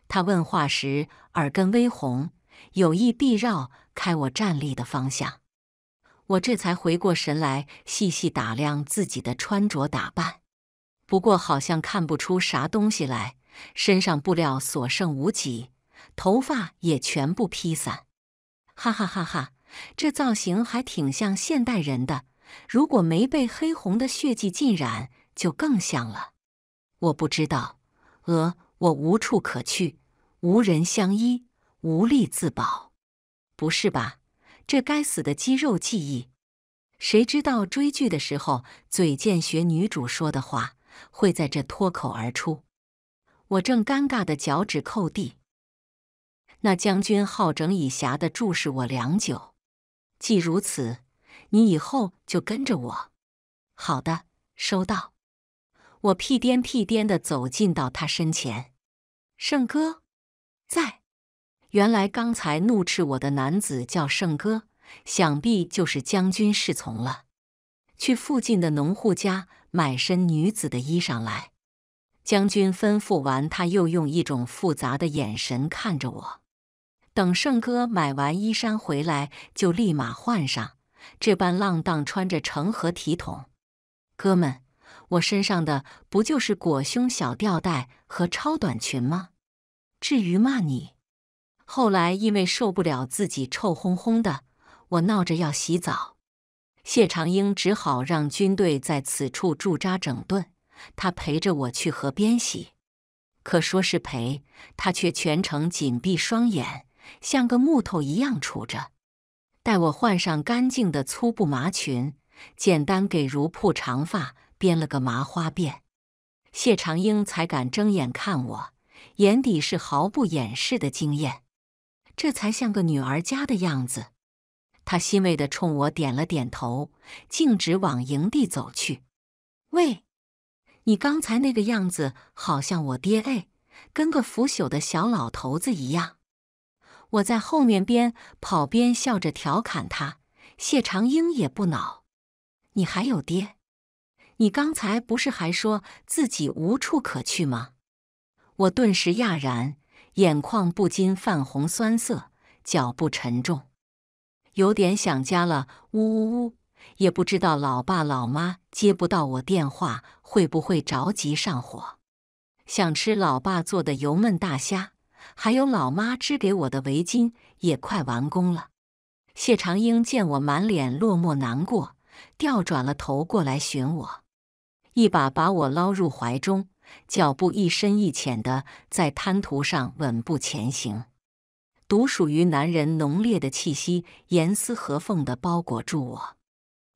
S1: 他问话时耳根微红，有意避绕开我站立的方向。我这才回过神来，细细打量自己的穿着打扮，不过好像看不出啥东西来。身上布料所剩无几，头发也全部披散。哈哈哈哈，这造型还挺像现代人的。如果没被黑红的血迹浸染，就更像了。我不知道，呃，我无处可去，无人相依，无力自保。不是吧？这该死的肌肉记忆！谁知道追剧的时候嘴贱学女主说的话，会在这脱口而出？我正尴尬的脚趾扣地，那将军好整以暇的注视我良久。既如此。你以后就跟着我。好的，收到。我屁颠屁颠的走进到他身前。圣哥，在原来刚才怒斥我的男子叫圣哥，想必就是将军侍从了。去附近的农户家买身女子的衣裳来。将军吩咐完，他又用一种复杂的眼神看着我。等圣哥买完衣衫回来，就立马换上。这般浪荡穿着成何体统？哥们，我身上的不就是裹胸小吊带和超短裙吗？至于骂你？后来因为受不了自己臭烘烘的，我闹着要洗澡，谢长英只好让军队在此处驻扎整顿。他陪着我去河边洗，可说是陪，他却全程紧闭双眼，像个木头一样杵着。待我换上干净的粗布麻裙，简单给如瀑长发编了个麻花辫，谢长英才敢睁眼看我，眼底是毫不掩饰的惊艳，这才像个女儿家的样子。他欣慰地冲我点了点头，径直往营地走去。喂，你刚才那个样子，好像我爹哎，跟个腐朽的小老头子一样。我在后面边跑边笑着调侃他，谢长英也不恼。你还有爹？你刚才不是还说自己无处可去吗？我顿时讶然，眼眶不禁泛红酸涩，脚步沉重，有点想家了。呜呜呜！也不知道老爸老妈接不到我电话会不会着急上火？想吃老爸做的油焖大虾。还有老妈织给我的围巾也快完工了。谢长英见我满脸落寞难过，调转了头过来寻我，一把把我捞入怀中，脚步一深一浅的在滩涂上稳步前行，独属于男人浓烈的气息严丝合缝的包裹住我。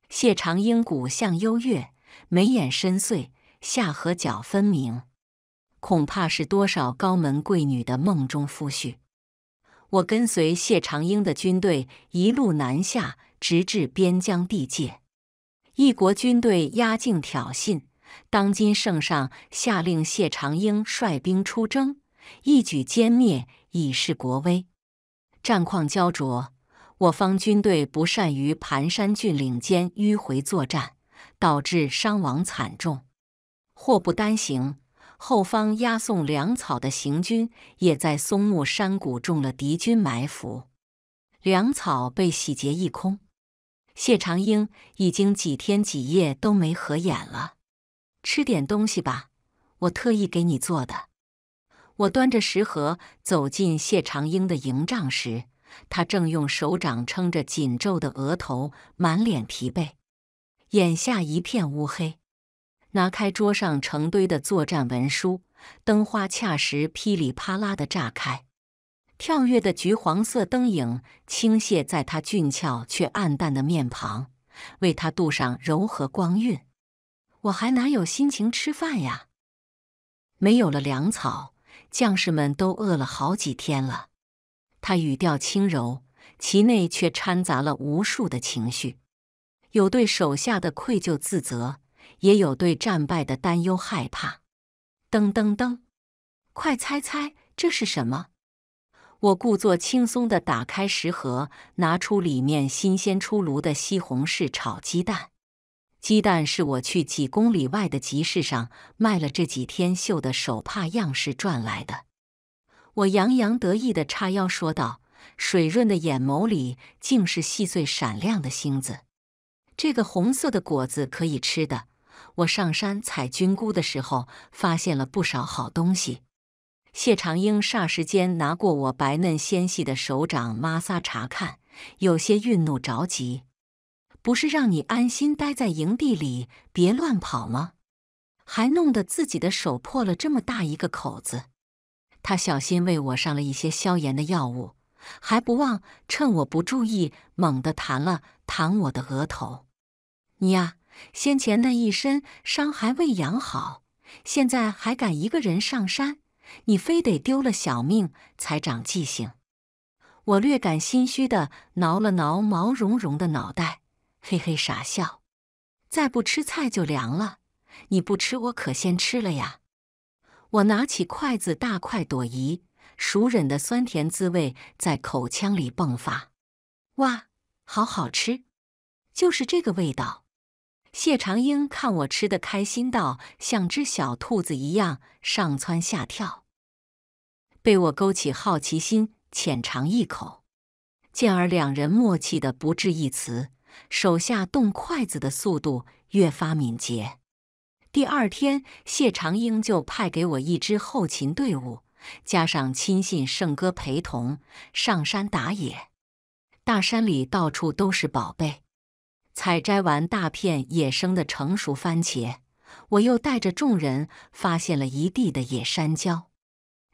S1: 谢长英骨相优越，眉眼深邃，下颌角分明。恐怕是多少高门贵女的梦中夫婿。我跟随谢长英的军队一路南下，直至边疆地界。一国军队压境挑衅，当今圣上下令谢长英率兵出征，一举歼灭，以示国威。战况焦灼，我方军队不善于盘山峻岭间迂回作战，导致伤亡惨重。祸不单行。后方押送粮草的行军也在松木山谷中了敌军埋伏，粮草被洗劫一空。谢长英已经几天几夜都没合眼了，吃点东西吧，我特意给你做的。我端着食盒走进谢长英的营帐时，他正用手掌撑着紧皱的额头，满脸疲惫，眼下一片乌黑。拿开桌上成堆的作战文书，灯花恰时噼里啪啦的炸开，跳跃的橘黄色灯影倾泻在他俊俏却暗淡的面庞，为他镀上柔和光晕。我还哪有心情吃饭呀？没有了粮草，将士们都饿了好几天了。他语调轻柔，其内却掺杂了无数的情绪，有对手下的愧疚自责。也有对战败的担忧、害怕。噔噔噔，快猜猜这是什么？我故作轻松的打开食盒，拿出里面新鲜出炉的西红柿炒鸡蛋。鸡蛋是我去几公里外的集市上卖了这几天绣的手帕样式赚来的。我洋洋得意的叉腰说道，水润的眼眸里竟是细碎闪亮的星子。这个红色的果子可以吃的。我上山采菌菇的时候，发现了不少好东西。谢长英霎时间拿过我白嫩纤细的手掌摩挲查看，有些愠怒着急：“不是让你安心待在营地里，别乱跑吗？还弄得自己的手破了这么大一个口子。”他小心为我上了一些消炎的药物，还不忘趁我不注意，猛地弹了弹我的额头：“你呀。”先前那一身伤还未养好，现在还敢一个人上山？你非得丢了小命才长记性？我略感心虚的挠了挠毛茸茸的脑袋，嘿嘿傻笑。再不吃菜就凉了，你不吃我可先吃了呀！我拿起筷子大快朵颐，熟稔的酸甜滋味在口腔里迸发。哇，好好吃，就是这个味道。谢长英看我吃的开心到像只小兔子一样上蹿下跳，被我勾起好奇心，浅尝一口。进而两人默契的不置一词，手下动筷子的速度越发敏捷。第二天，谢长英就派给我一支后勤队伍，加上亲信圣哥陪同上山打野。大山里到处都是宝贝。采摘完大片野生的成熟番茄，我又带着众人发现了一地的野山椒，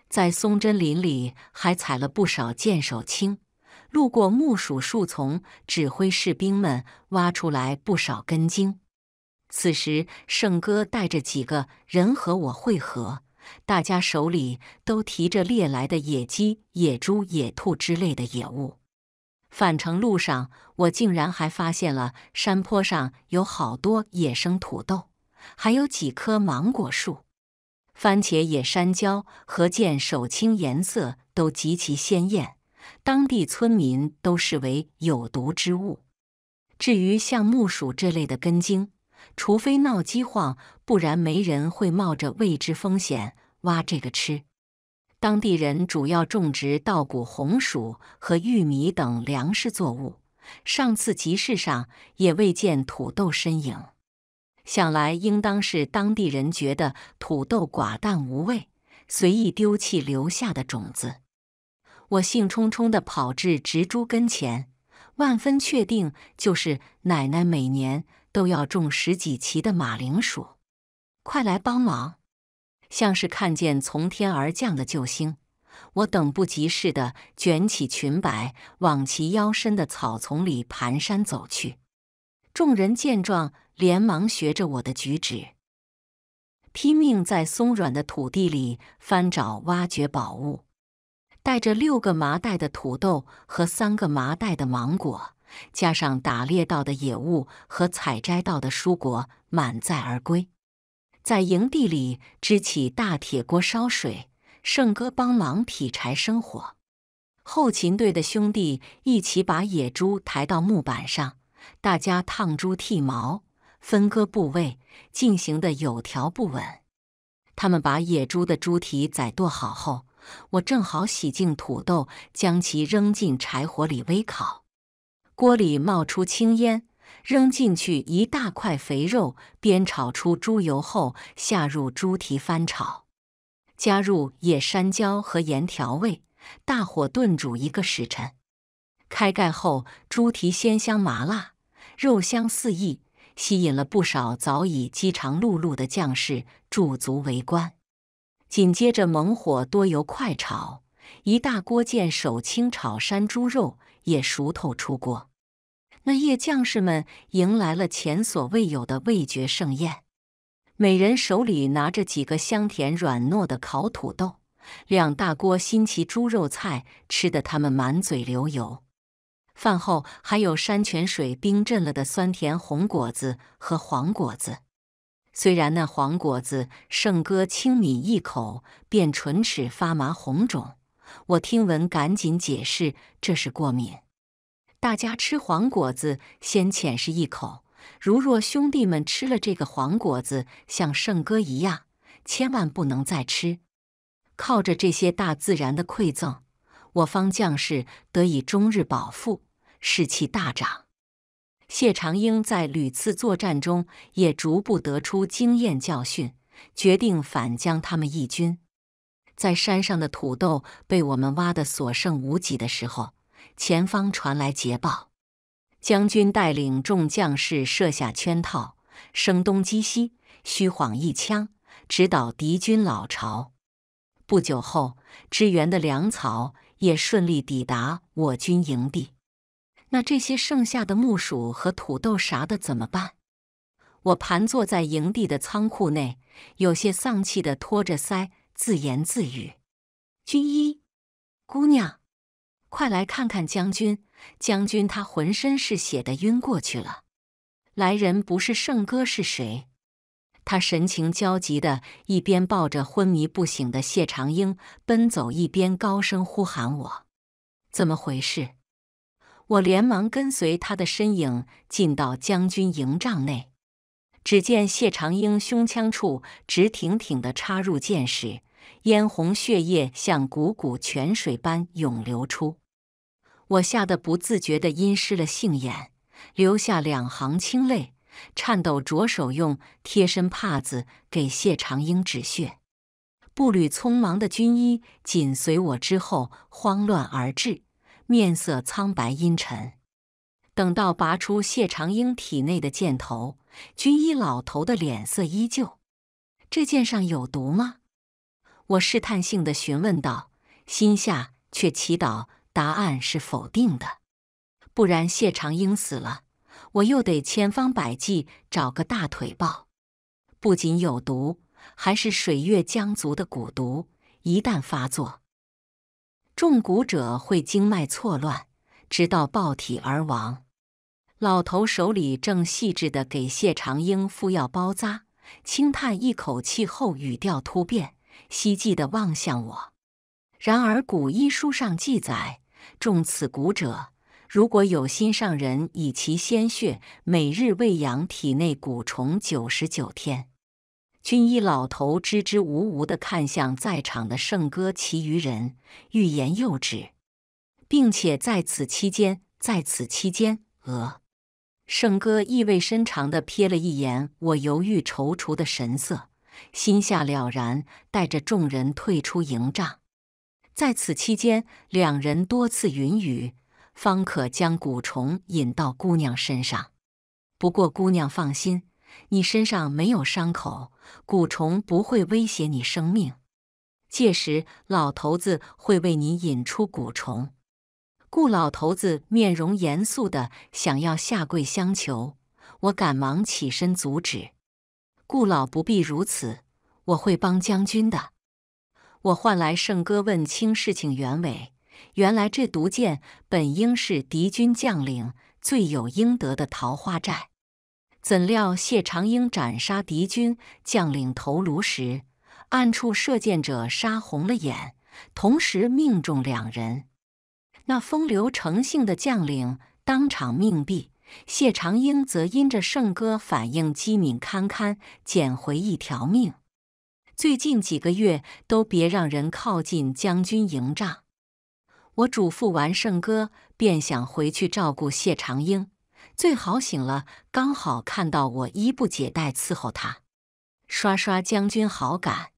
S1: 在松针林里还采了不少见手青。路过木薯树丛，指挥士兵们挖出来不少根茎。此时，圣哥带着几个人和我会合，大家手里都提着猎来的野鸡、野猪、野兔之类的野物。返程路上，我竟然还发现了山坡上有好多野生土豆，还有几棵芒果树、番茄、野山椒和见手青，颜色都极其鲜艳。当地村民都视为有毒之物。至于像木薯这类的根茎，除非闹饥荒，不然没人会冒着未知风险挖这个吃。当地人主要种植稻谷、红薯和玉米等粮食作物。上次集市上也未见土豆身影，想来应当是当地人觉得土豆寡淡无味，随意丢弃留下的种子。我兴冲冲地跑至植株跟前，万分确定就是奶奶每年都要种十几畦的马铃薯。快来帮忙！像是看见从天而降的救星，我等不及似的卷起裙摆，往其腰深的草丛里蹒跚走去。众人见状，连忙学着我的举止，拼命在松软的土地里翻找、挖掘宝物。带着六个麻袋的土豆和三个麻袋的芒果，加上打猎到的野物和采摘到的蔬果，满载而归。在营地里支起大铁锅烧水，圣哥帮忙劈柴生火。后勤队的兄弟一起把野猪抬到木板上，大家烫猪、剃毛、分割部位，进行的有条不紊。他们把野猪的猪蹄宰剁好后，我正好洗净土豆，将其扔进柴火里微烤，锅里冒出青烟。扔进去一大块肥肉，煸炒出猪油后，下入猪蹄翻炒，加入野山椒和盐调味，大火炖煮一个时辰。开盖后，猪蹄鲜香麻辣，肉香四溢，吸引了不少早已饥肠辘辘的将士驻足围观。紧接着，猛火多油快炒，一大锅见手清炒山猪肉也熟透出锅。那夜，将士们迎来了前所未有的味觉盛宴。每人手里拿着几个香甜软糯的烤土豆，两大锅新奇猪肉菜，吃得他们满嘴流油。饭后还有山泉水冰镇了的酸甜红果子和黄果子。虽然那黄果子，胜哥轻抿一口便唇齿发麻红肿，我听闻赶紧解释这是过敏。大家吃黄果子先浅试一口，如若兄弟们吃了这个黄果子像圣哥一样，千万不能再吃。靠着这些大自然的馈赠，我方将士得以终日饱腹，士气大涨。谢长英在屡次作战中也逐步得出经验教训，决定反将他们一军。在山上的土豆被我们挖得所剩无几的时候。前方传来捷报，将军带领众将士设下圈套，声东击西，虚晃一枪，直捣敌军老巢。不久后，支援的粮草也顺利抵达我军营地。那这些剩下的木薯和土豆啥的怎么办？我盘坐在营地的仓库内，有些丧气的托着腮，自言自语：“军医，姑娘。”快来看看将军！将军他浑身是血的晕过去了。来人不是圣哥是谁？他神情焦急的，一边抱着昏迷不醒的谢长英奔走，一边高声呼喊我：“怎么回事？”我连忙跟随他的身影进到将军营帐内，只见谢长英胸腔处直挺挺的插入箭矢，嫣红血液像汩汩泉水般涌流出。我吓得不自觉地阴湿了杏眼，流下两行清泪，颤抖着手用贴身帕子给谢长英止血。步履匆忙的军医紧随我之后，慌乱而至，面色苍白阴沉。等到拔出谢长英体内的箭头，军医老头的脸色依旧。这箭上有毒吗？我试探性的询问道，心下却祈祷。答案是否定的，不然谢长英死了，我又得千方百计找个大腿抱。不仅有毒，还是水月江族的蛊毒，一旦发作，中蛊者会经脉错乱，直到爆体而亡。老头手里正细致的给谢长英敷药包扎，轻叹一口气后，语调突变，希冀的望向我。然而古医书上记载。中此蛊者，如果有心上人，以其鲜血每日喂养体内蛊虫九十九天。军医老头支支吾吾的看向在场的圣哥，其余人欲言又止，并且在此期间，在此期间，呃，圣哥意味深长的瞥了一眼我犹豫踌躇的神色，心下了然，带着众人退出营帐。在此期间，两人多次云雨，方可将蛊虫引到姑娘身上。不过，姑娘放心，你身上没有伤口，蛊虫不会威胁你生命。届时，老头子会为你引出蛊虫。顾老头子面容严肃的想要下跪相求，我赶忙起身阻止：“顾老不必如此，我会帮将军的。”我唤来圣哥问清事情原委，原来这毒箭本应是敌军将领罪有应得的桃花债，怎料谢长英斩杀敌军将领头颅时，暗处射箭者杀红了眼，同时命中两人。那风流成性的将领当场命毙，谢长英则因着圣哥反应机敏，堪堪捡回一条命。最近几个月都别让人靠近将军营帐。我嘱咐完胜哥，便想回去照顾谢长英，最好醒了刚好看到我衣不解带伺候他。刷刷，将军好感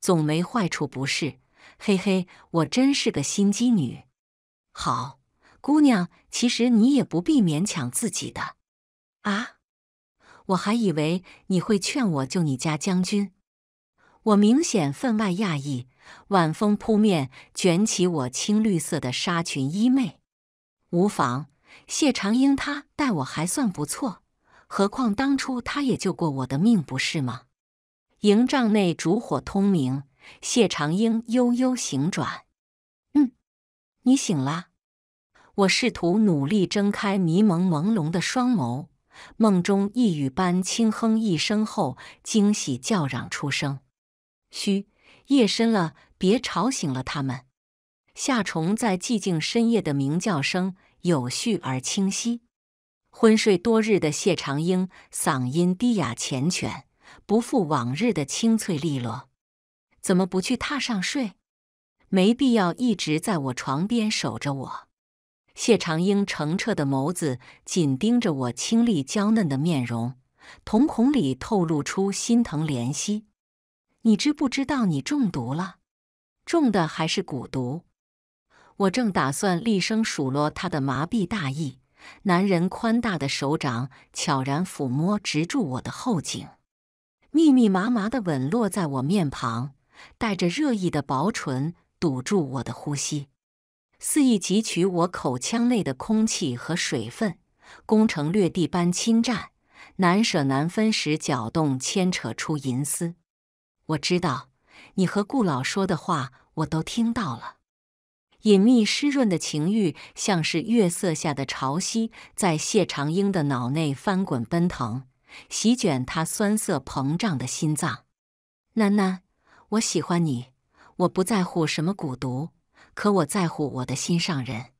S1: 总没坏处，不是？嘿嘿，我真是个心机女。好姑娘，其实你也不必勉强自己的。啊！我还以为你会劝我救你家将军。我明显分外讶异，晚风扑面，卷起我青绿色的纱裙衣袂。无妨，谢长英他待我还算不错，何况当初他也救过我的命，不是吗？营帐内烛火通明，谢长英悠悠醒转。嗯，你醒了。我试图努力睁开迷蒙朦胧的双眸，梦中呓语般轻哼一声后，惊喜叫嚷出声。嘘，夜深了，别吵醒了他们。夏虫在寂静深夜的鸣叫声有序而清晰。昏睡多日的谢长英嗓音低哑缱绻，不复往日的清脆利落。怎么不去榻上睡？没必要一直在我床边守着我。谢长英澄澈的眸子紧盯着我清丽娇嫩的面容，瞳孔里透露出心疼怜惜。你知不知道你中毒了？中的还是蛊毒？我正打算厉声数落他的麻痹大意，男人宽大的手掌悄然抚摸，直住我的后颈，密密麻麻的吻落在我面庞，带着热意的薄唇堵住我的呼吸，肆意汲取我口腔内的空气和水分，攻城略地般侵占，难舍难分时搅动牵扯出银丝。我知道，你和顾老说的话我都听到了。隐秘湿润的情欲，像是月色下的潮汐，在谢长英的脑内翻滚奔腾，席卷他酸涩膨胀的心脏。囡囡，我喜欢你，我不在乎什么蛊毒，可我在乎我的心上人。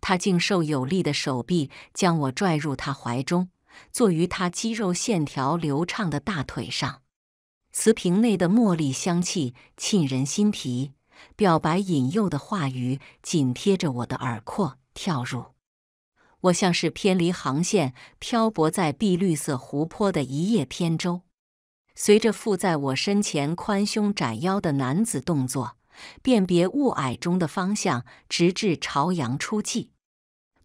S1: 他竟瘦有力的手臂将我拽入他怀中，坐于他肌肉线条流畅的大腿上。瓷瓶内的茉莉香气沁人心脾，表白引诱的话语紧贴着我的耳廓跳入，我像是偏离航线漂泊在碧绿色湖泊的一叶扁舟，随着附在我身前宽胸窄腰的男子动作，辨别雾霭中的方向，直至朝阳初际。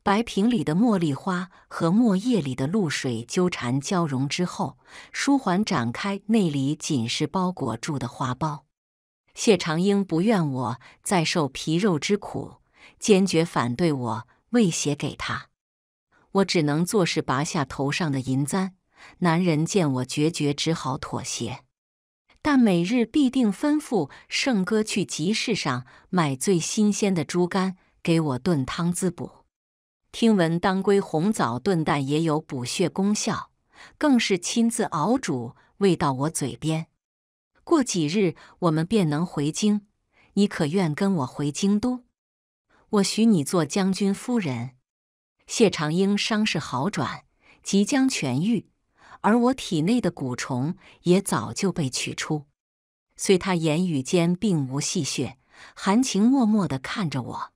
S1: 白瓶里的茉莉花和墨叶里的露水纠缠交融之后，舒缓展开，内里紧实包裹住的花苞。谢长英不愿我再受皮肉之苦，坚决反对我喂血给他。我只能做事拔下头上的银簪。男人见我决绝，只好妥协，但每日必定吩咐圣哥去集市上买最新鲜的猪肝给我炖汤滋补。听闻当归红枣炖蛋也有补血功效，更是亲自熬煮喂到我嘴边。过几日我们便能回京，你可愿跟我回京都？我许你做将军夫人。谢长英伤势好转，即将痊愈，而我体内的蛊虫也早就被取出。虽他言语间并无戏谑，含情脉脉地看着我，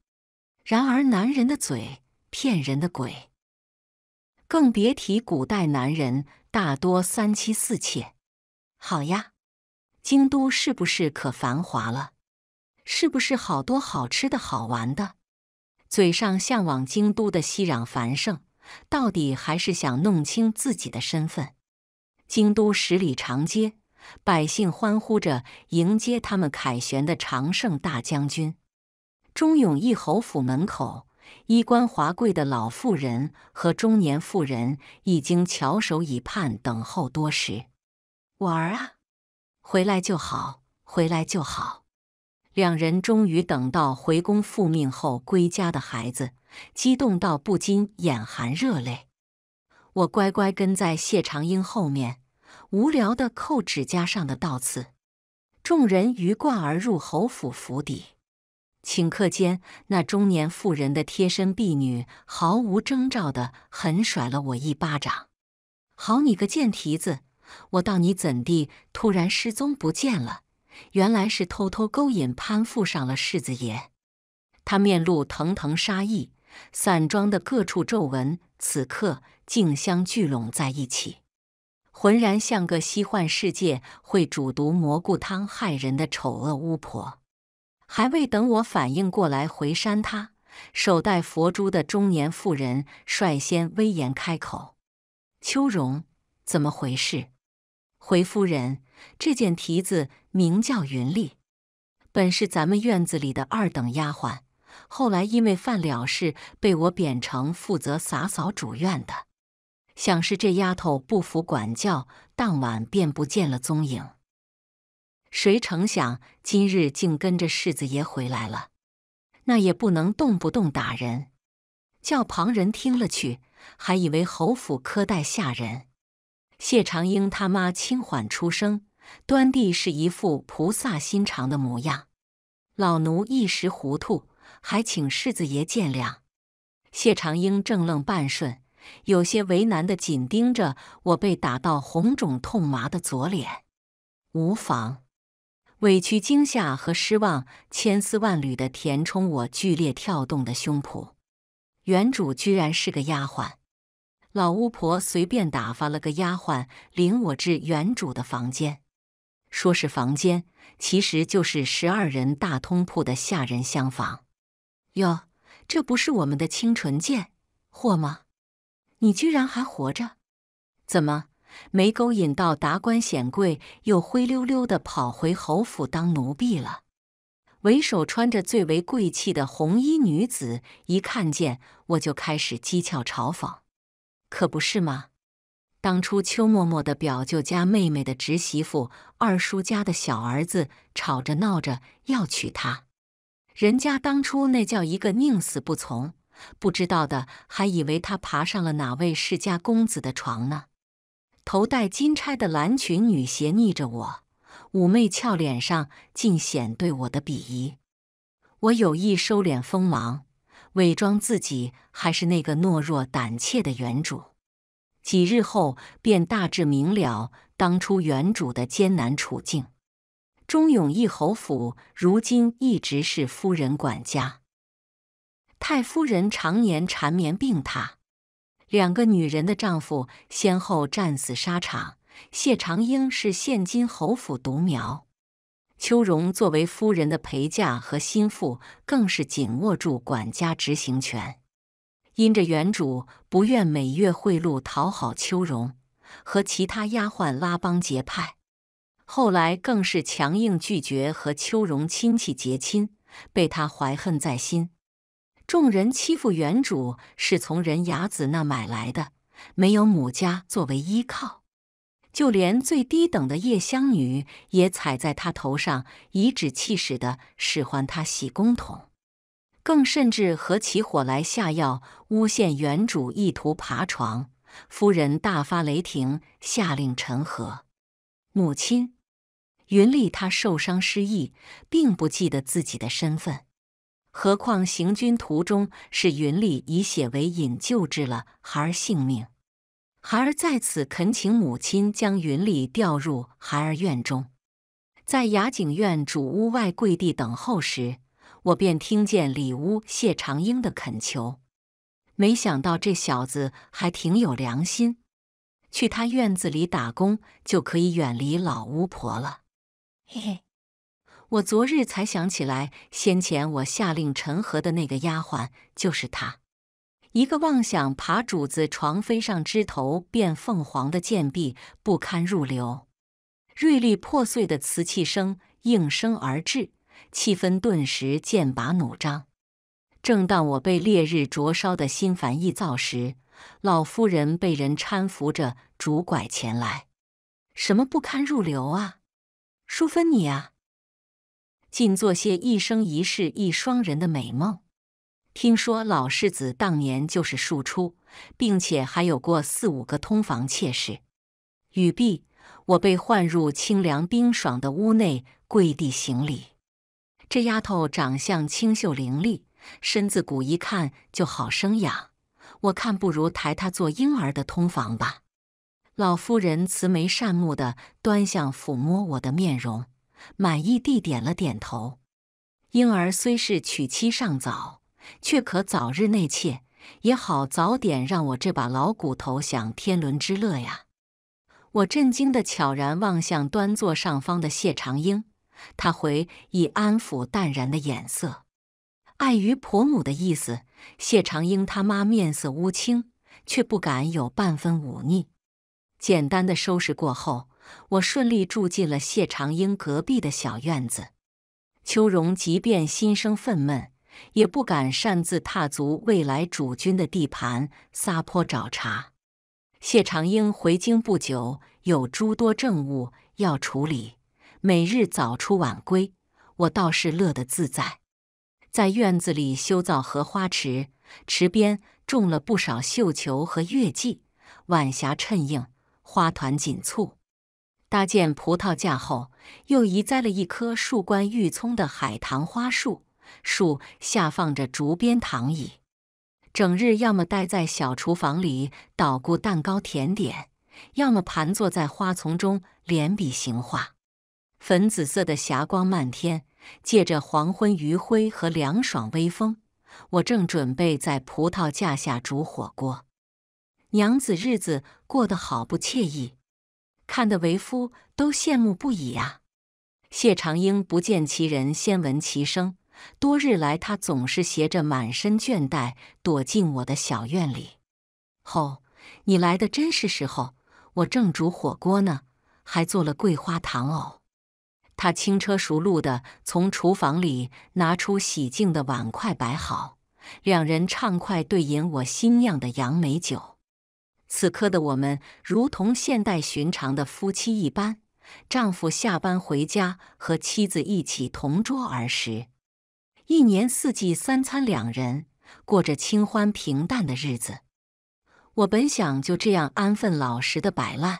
S1: 然而男人的嘴。骗人的鬼！更别提古代男人大多三妻四妾。好呀，京都是不是可繁华了？是不是好多好吃的好玩的？嘴上向往京都的熙攘繁盛，到底还是想弄清自己的身份。京都十里长街，百姓欢呼着迎接他们凯旋的常胜大将军。忠勇义侯府门口。衣冠华贵的老妇人和中年妇人已经翘首以盼，等候多时。我儿啊，回来就好，回来就好。两人终于等到回宫复命后归家的孩子，激动到不禁眼含热泪。我乖乖跟在谢长英后面，无聊的扣指甲上的倒刺。众人鱼贯而入侯府府邸。顷刻间，那中年妇人的贴身婢女毫无征兆的狠甩了我一巴掌：“好你个贱蹄子！我道你怎地突然失踪不见了？原来是偷偷勾引攀附上了世子爷。”他面露腾腾杀意，散装的各处皱纹此刻竞相聚拢在一起，浑然像个西幻世界会煮毒蘑菇汤害人的丑恶巫婆。还未等我反应过来，回山，他手戴佛珠的中年妇人率先威严开口：“秋荣，怎么回事？”“回夫人，这件蹄子名叫云丽，本是咱们院子里的二等丫鬟，后来因为犯了事，被我贬成负责洒扫主院的。想是这丫头不服管教，当晚便不见了踪影。”谁成想今日竟跟着世子爷回来了，那也不能动不动打人，叫旁人听了去，还以为侯府苛待下人。谢长英他妈轻缓出声，端地是一副菩萨心肠的模样。老奴一时糊涂，还请世子爷见谅。谢长英正愣半瞬，有些为难的紧盯着我被打到红肿痛麻的左脸。无妨。委屈、惊吓和失望，千丝万缕地填充我剧烈跳动的胸脯。原主居然是个丫鬟，老巫婆随便打发了个丫鬟领我至原主的房间，说是房间，其实就是十二人大通铺的下人厢房。哟，这不是我们的清纯剑货吗？你居然还活着？怎么？没勾引到达官显贵，又灰溜溜的跑回侯府当奴婢了。为首穿着最为贵气的红衣女子，一看见我就开始讥诮嘲讽，可不是吗？当初邱默默的表舅家妹妹的侄媳妇，二叔家的小儿子，吵着闹着要娶她，人家当初那叫一个宁死不从，不知道的还以为他爬上了哪位世家公子的床呢。头戴金钗的蓝裙女斜睨着我，妩媚俏脸上尽显对我的鄙夷。我有意收敛锋芒，伪装自己还是那个懦弱胆怯的原主。几日后，便大致明了当初原主的艰难处境。忠勇一侯府如今一直是夫人管家，太夫人常年缠绵病榻。两个女人的丈夫先后战死沙场，谢长英是现今侯府独苗，秋荣作为夫人的陪嫁和心腹，更是紧握住管家执行权。因着原主不愿每月贿赂讨好秋荣和其他丫鬟拉帮结派，后来更是强硬拒绝和秋荣亲戚结亲，被他怀恨在心。众人欺负原主是从人牙子那买来的，没有母家作为依靠，就连最低等的夜香女也踩在他头上，颐指气使的使唤他洗公桶，更甚至合起伙来下药诬陷原主意图爬床。夫人大发雷霆，下令陈和母亲云丽，她受伤失忆，并不记得自己的身份。何况行军途中，是云里以血为引救治了孩儿性命。孩儿在此恳请母亲将云里调入孩儿院中。在雅景院主屋外跪地等候时，我便听见里屋谢长英的恳求。没想到这小子还挺有良心，去他院子里打工就可以远离老巫婆了。嘿嘿。我昨日才想起来，先前我下令陈和的那个丫鬟就是她，一个妄想爬主子床、飞上枝头变凤凰的贱婢，不堪入流。锐利破碎的瓷器声应声而至，气氛顿时剑拔弩张。正当我被烈日灼烧的心烦意躁时，老夫人被人搀扶着拄拐前来。什么不堪入流啊，淑芬你啊！尽做些一生一世一双人的美梦。听说老世子当年就是庶出，并且还有过四五个通房妾室。语毕，我被唤入清凉冰爽的屋内，跪地行礼。这丫头长相清秀伶俐，身子骨一看就好生养。我看不如抬她做婴儿的通房吧。老夫人慈眉善目的端详、抚摸我的面容。满意地点了点头。婴儿虽是娶妻尚早，却可早日内妾，也好早点让我这把老骨头享天伦之乐呀！我震惊的悄然望向端坐上方的谢长英，他回以安抚淡然的眼色。碍于婆母的意思，谢长英他妈面色乌青，却不敢有半分忤逆。简单的收拾过后。我顺利住进了谢长英隔壁的小院子。秋荣即便心生愤懑，也不敢擅自踏足未来主君的地盘撒泼找茬。谢长英回京不久，有诸多政务要处理，每日早出晚归。我倒是乐得自在，在院子里修造荷花池，池边种了不少绣球和月季，晚霞衬映，花团锦簇。搭建葡萄架后，又移栽了一棵树冠玉葱的海棠花树，树下放着竹编躺椅，整日要么待在小厨房里捣鼓蛋糕甜点，要么盘坐在花丛中连笔行画。粉紫色的霞光漫天，借着黄昏余晖和凉爽微风，我正准备在葡萄架下煮火锅。娘子，日子过得好不惬意。看得为夫都羡慕不已呀！谢长英不见其人，先闻其声。多日来，他总是携着满身倦怠，躲进我的小院里。哦，你来的真是时候，我正煮火锅呢，还做了桂花糖藕。他轻车熟路的从厨房里拿出洗净的碗筷摆好，两人畅快对饮我新酿的杨梅酒。此刻的我们，如同现代寻常的夫妻一般，丈夫下班回家和妻子一起同桌而食，一年四季三餐两人过着清欢平淡的日子。我本想就这样安分老实的摆烂，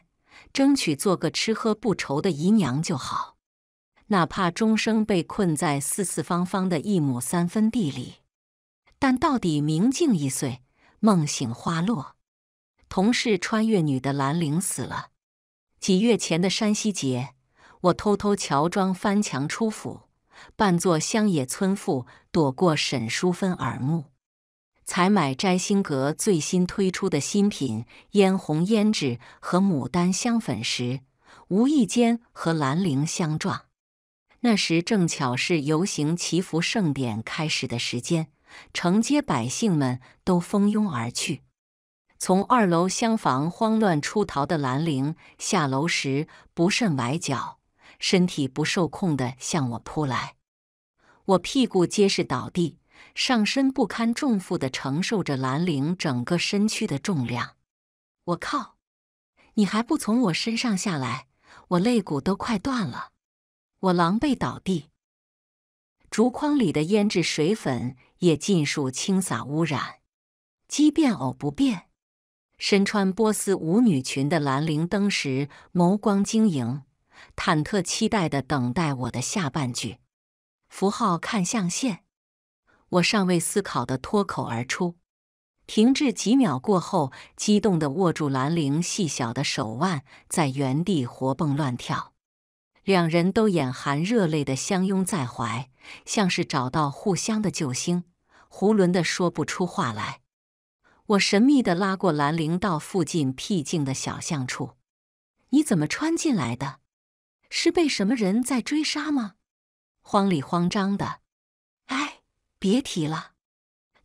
S1: 争取做个吃喝不愁的姨娘就好，哪怕终生被困在四四方方的一亩三分地里。但到底明镜一碎，梦醒花落。同是穿越女的兰陵死了。几月前的山西节，我偷偷乔装翻墙出府，扮作乡野村妇，躲过沈淑芬耳目，采买摘星阁最新推出的新品嫣红胭脂和牡丹香粉时，无意间和兰陵相撞。那时正巧是游行祈福盛典开始的时间，承接百姓们都蜂拥而去。从二楼厢房慌乱出逃的兰陵下楼时不慎崴脚，身体不受控的向我扑来，我屁股结实倒地，上身不堪重负的承受着兰陵整个身躯的重量。我靠！你还不从我身上下来，我肋骨都快断了！我狼狈倒地，竹筐里的胭脂水粉也尽数清洒污染，鸡变偶不变。身穿波斯舞女裙的兰陵，登时眸光晶莹，忐忑期待地等待我的下半句。符号看象限，我尚未思考的脱口而出，停滞几秒过后，激动地握住兰陵细小的手腕，在原地活蹦乱跳。两人都眼含热泪的相拥在怀，像是找到互相的救星，囫囵的说不出话来。我神秘的拉过兰陵到附近僻静的小巷处，你怎么穿进来的？是被什么人在追杀吗？慌里慌张的，哎，别提了。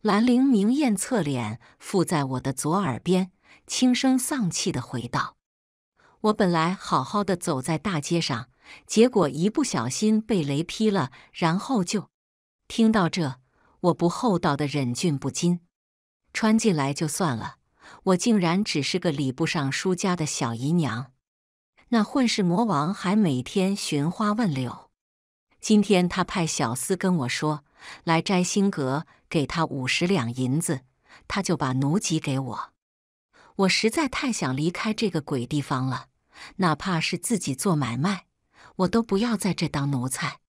S1: 兰陵明艳侧脸附在我的左耳边，轻声丧气的回道：“我本来好好的走在大街上，结果一不小心被雷劈了，然后就……”听到这，我不厚道的忍俊不禁。穿进来就算了，我竟然只是个礼部尚书家的小姨娘。那混世魔王还每天寻花问柳。今天他派小厮跟我说，来摘星阁给他五十两银子，他就把奴籍给我。我实在太想离开这个鬼地方了，哪怕是自己做买卖，我都不要在这当奴才。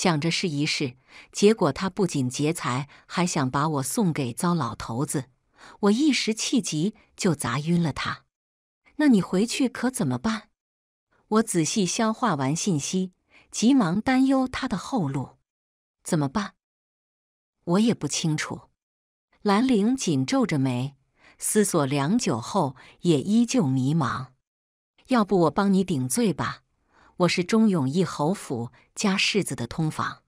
S1: 想着试一试，结果他不仅劫财，还想把我送给糟老头子。我一时气急，就砸晕了他。那你回去可怎么办？我仔细消化完信息，急忙担忧他的后路，怎么办？我也不清楚。兰陵紧皱着眉，思索良久后，也依旧迷茫。要不我帮你顶罪吧？我是钟永义侯府家世子的通房，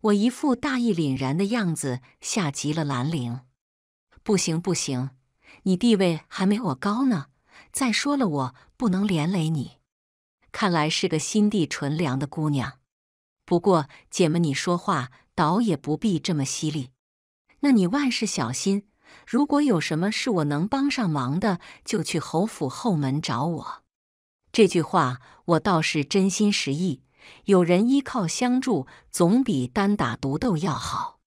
S1: 我一副大义凛然的样子吓急了兰陵。不行不行，你地位还没我高呢。再说了，我不能连累你。看来是个心地纯良的姑娘。不过姐们，你说话倒也不必这么犀利。那你万事小心，如果有什么是我能帮上忙的，就去侯府后门找我。这句话我倒是真心实意，有人依靠相助，总比单打独斗要好。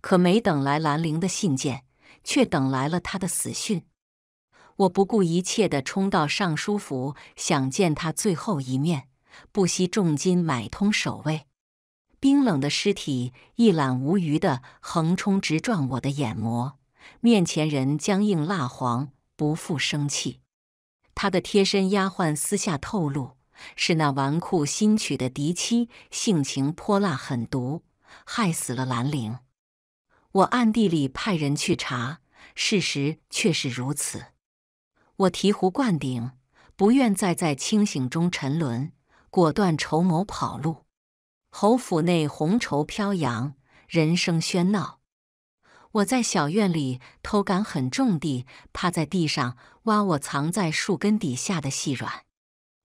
S1: 可没等来兰陵的信件，却等来了他的死讯。我不顾一切地冲到尚书府，想见他最后一面，不惜重金买通守卫。冰冷的尸体一览无余地横冲直撞我的眼膜，面前人僵硬蜡黄，不复生气。他的贴身丫鬟私下透露，是那纨绔新娶的嫡妻，性情泼辣狠毒，害死了兰陵。我暗地里派人去查，事实却是如此。我醍醐灌顶，不愿再在清醒中沉沦，果断筹谋跑路。侯府内红绸飘扬，人声喧闹。我在小院里偷感很重地趴在地上挖我藏在树根底下的细软，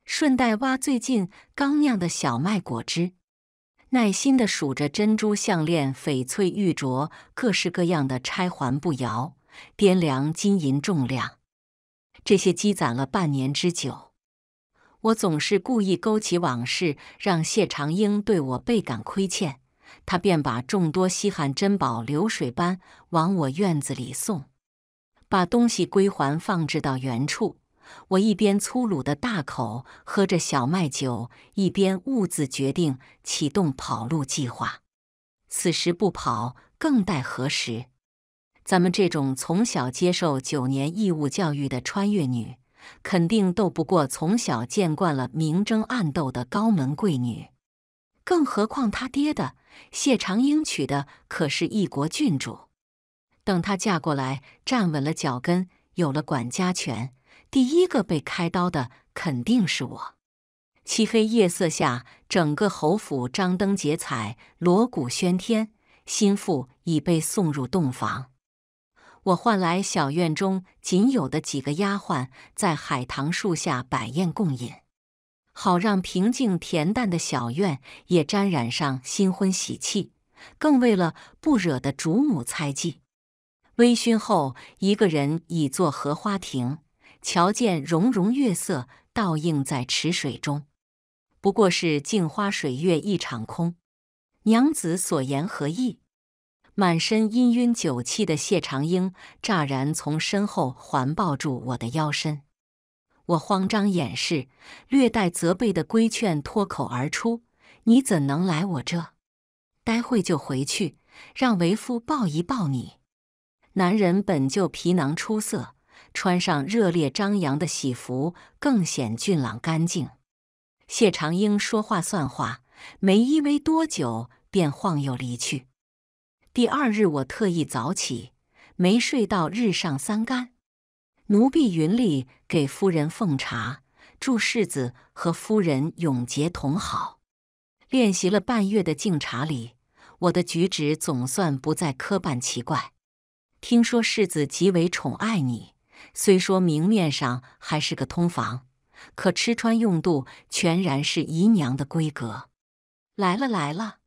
S1: 顺带挖最近刚酿的小麦果汁，耐心地数着珍珠项链、翡翠玉镯、各式各样的钗环，步摇，掂量金银重量。这些积攒了半年之久，我总是故意勾起往事，让谢长英对我倍感亏欠。他便把众多稀罕珍宝流水般往我院子里送，把东西归还，放置到原处。我一边粗鲁的大口喝着小麦酒，一边兀自决定启动跑路计划。此时不跑，更待何时？咱们这种从小接受九年义务教育的穿越女，肯定斗不过从小见惯了明争暗斗的高门贵女。更何况他爹的谢长英娶的可是一国郡主，等她嫁过来站稳了脚跟，有了管家权，第一个被开刀的肯定是我。漆黑夜色下，整个侯府张灯结彩，锣鼓喧天，心腹已被送入洞房，我唤来小院中仅有的几个丫鬟，在海棠树下摆宴共饮。好让平静恬淡的小院也沾染上新婚喜气，更为了不惹得主母猜忌。微醺后，一个人倚坐荷花亭，瞧见融融月色倒映在池水中，不过是镜花水月一场空。娘子所言何意？满身氤氲酒气的谢长英乍然从身后环抱住我的腰身。我慌张掩饰，略带责备的规劝脱口而出：“你怎能来我这？待会就回去，让为夫抱一抱你。”男人本就皮囊出色，穿上热烈张扬的喜服，更显俊朗干净。谢长英说话算话，没依偎多久，便晃悠离去。第二日，我特意早起，没睡到日上三竿。奴婢云丽给夫人奉茶，祝世子和夫人永结同好。练习了半月的敬茶礼，我的举止总算不再磕绊奇怪。听说世子极为宠爱你，虽说明面上还是个通房，可吃穿用度全然是姨娘的规格。来了来了，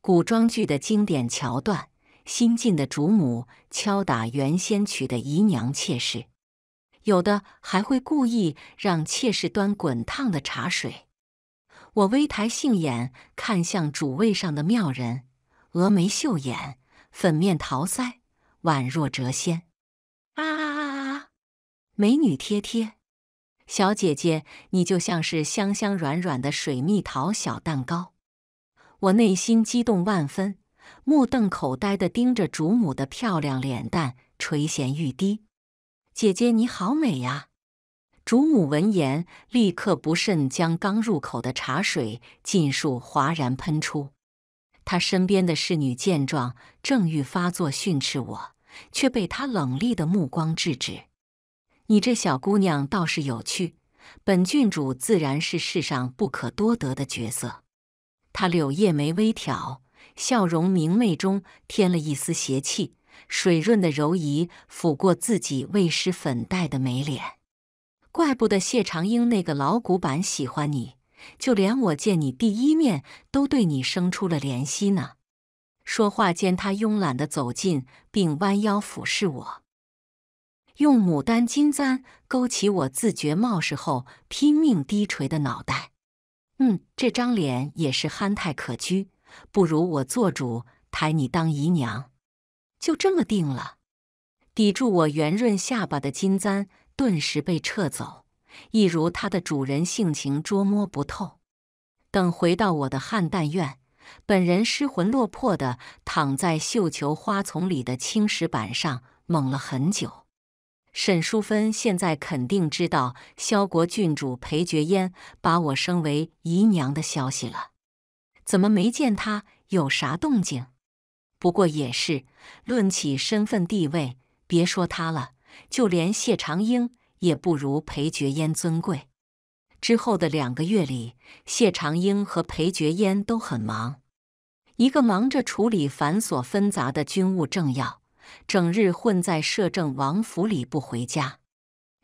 S1: 古装剧的经典桥段，新晋的主母敲打原先娶的姨娘妾室。有的还会故意让妾室端滚烫的茶水。我微抬杏眼看向主位上的妙人，峨眉秀眼，粉面桃腮，宛若谪仙。啊！美女贴贴，小姐姐，你就像是香香软软的水蜜桃小蛋糕。我内心激动万分，目瞪口呆地盯着主母的漂亮脸蛋，垂涎欲滴。姐姐你好美呀！主母闻言，立刻不慎将刚入口的茶水尽数哗然喷出。她身边的侍女见状，正欲发作训斥我，却被她冷厉的目光制止。你这小姑娘倒是有趣，本郡主自然是世上不可多得的角色。她柳叶眉微挑，笑容明媚中添了一丝邪气。水润的柔仪抚过自己未施粉黛的眉脸，怪不得谢长英那个老古板喜欢你，就连我见你第一面都对你生出了怜惜呢。说话间，他慵懒地走近，并弯腰俯视我，用牡丹金簪勾起我自觉冒失后拼命低垂的脑袋。嗯，这张脸也是憨态可掬，不如我做主抬你当姨娘。就这么定了，抵住我圆润下巴的金簪顿时被撤走，一如它的主人性情捉摸不透。等回到我的汉淡院，本人失魂落魄的躺在绣球花丛里的青石板上，猛了很久。沈淑芬现在肯定知道萧国郡主裴珏烟把我升为姨娘的消息了，怎么没见她有啥动静？不过也是，论起身份地位，别说他了，就连谢长英也不如裴珏烟尊贵。之后的两个月里，谢长英和裴珏烟都很忙，一个忙着处理繁琐纷杂的军务政要，整日混在摄政王府里不回家；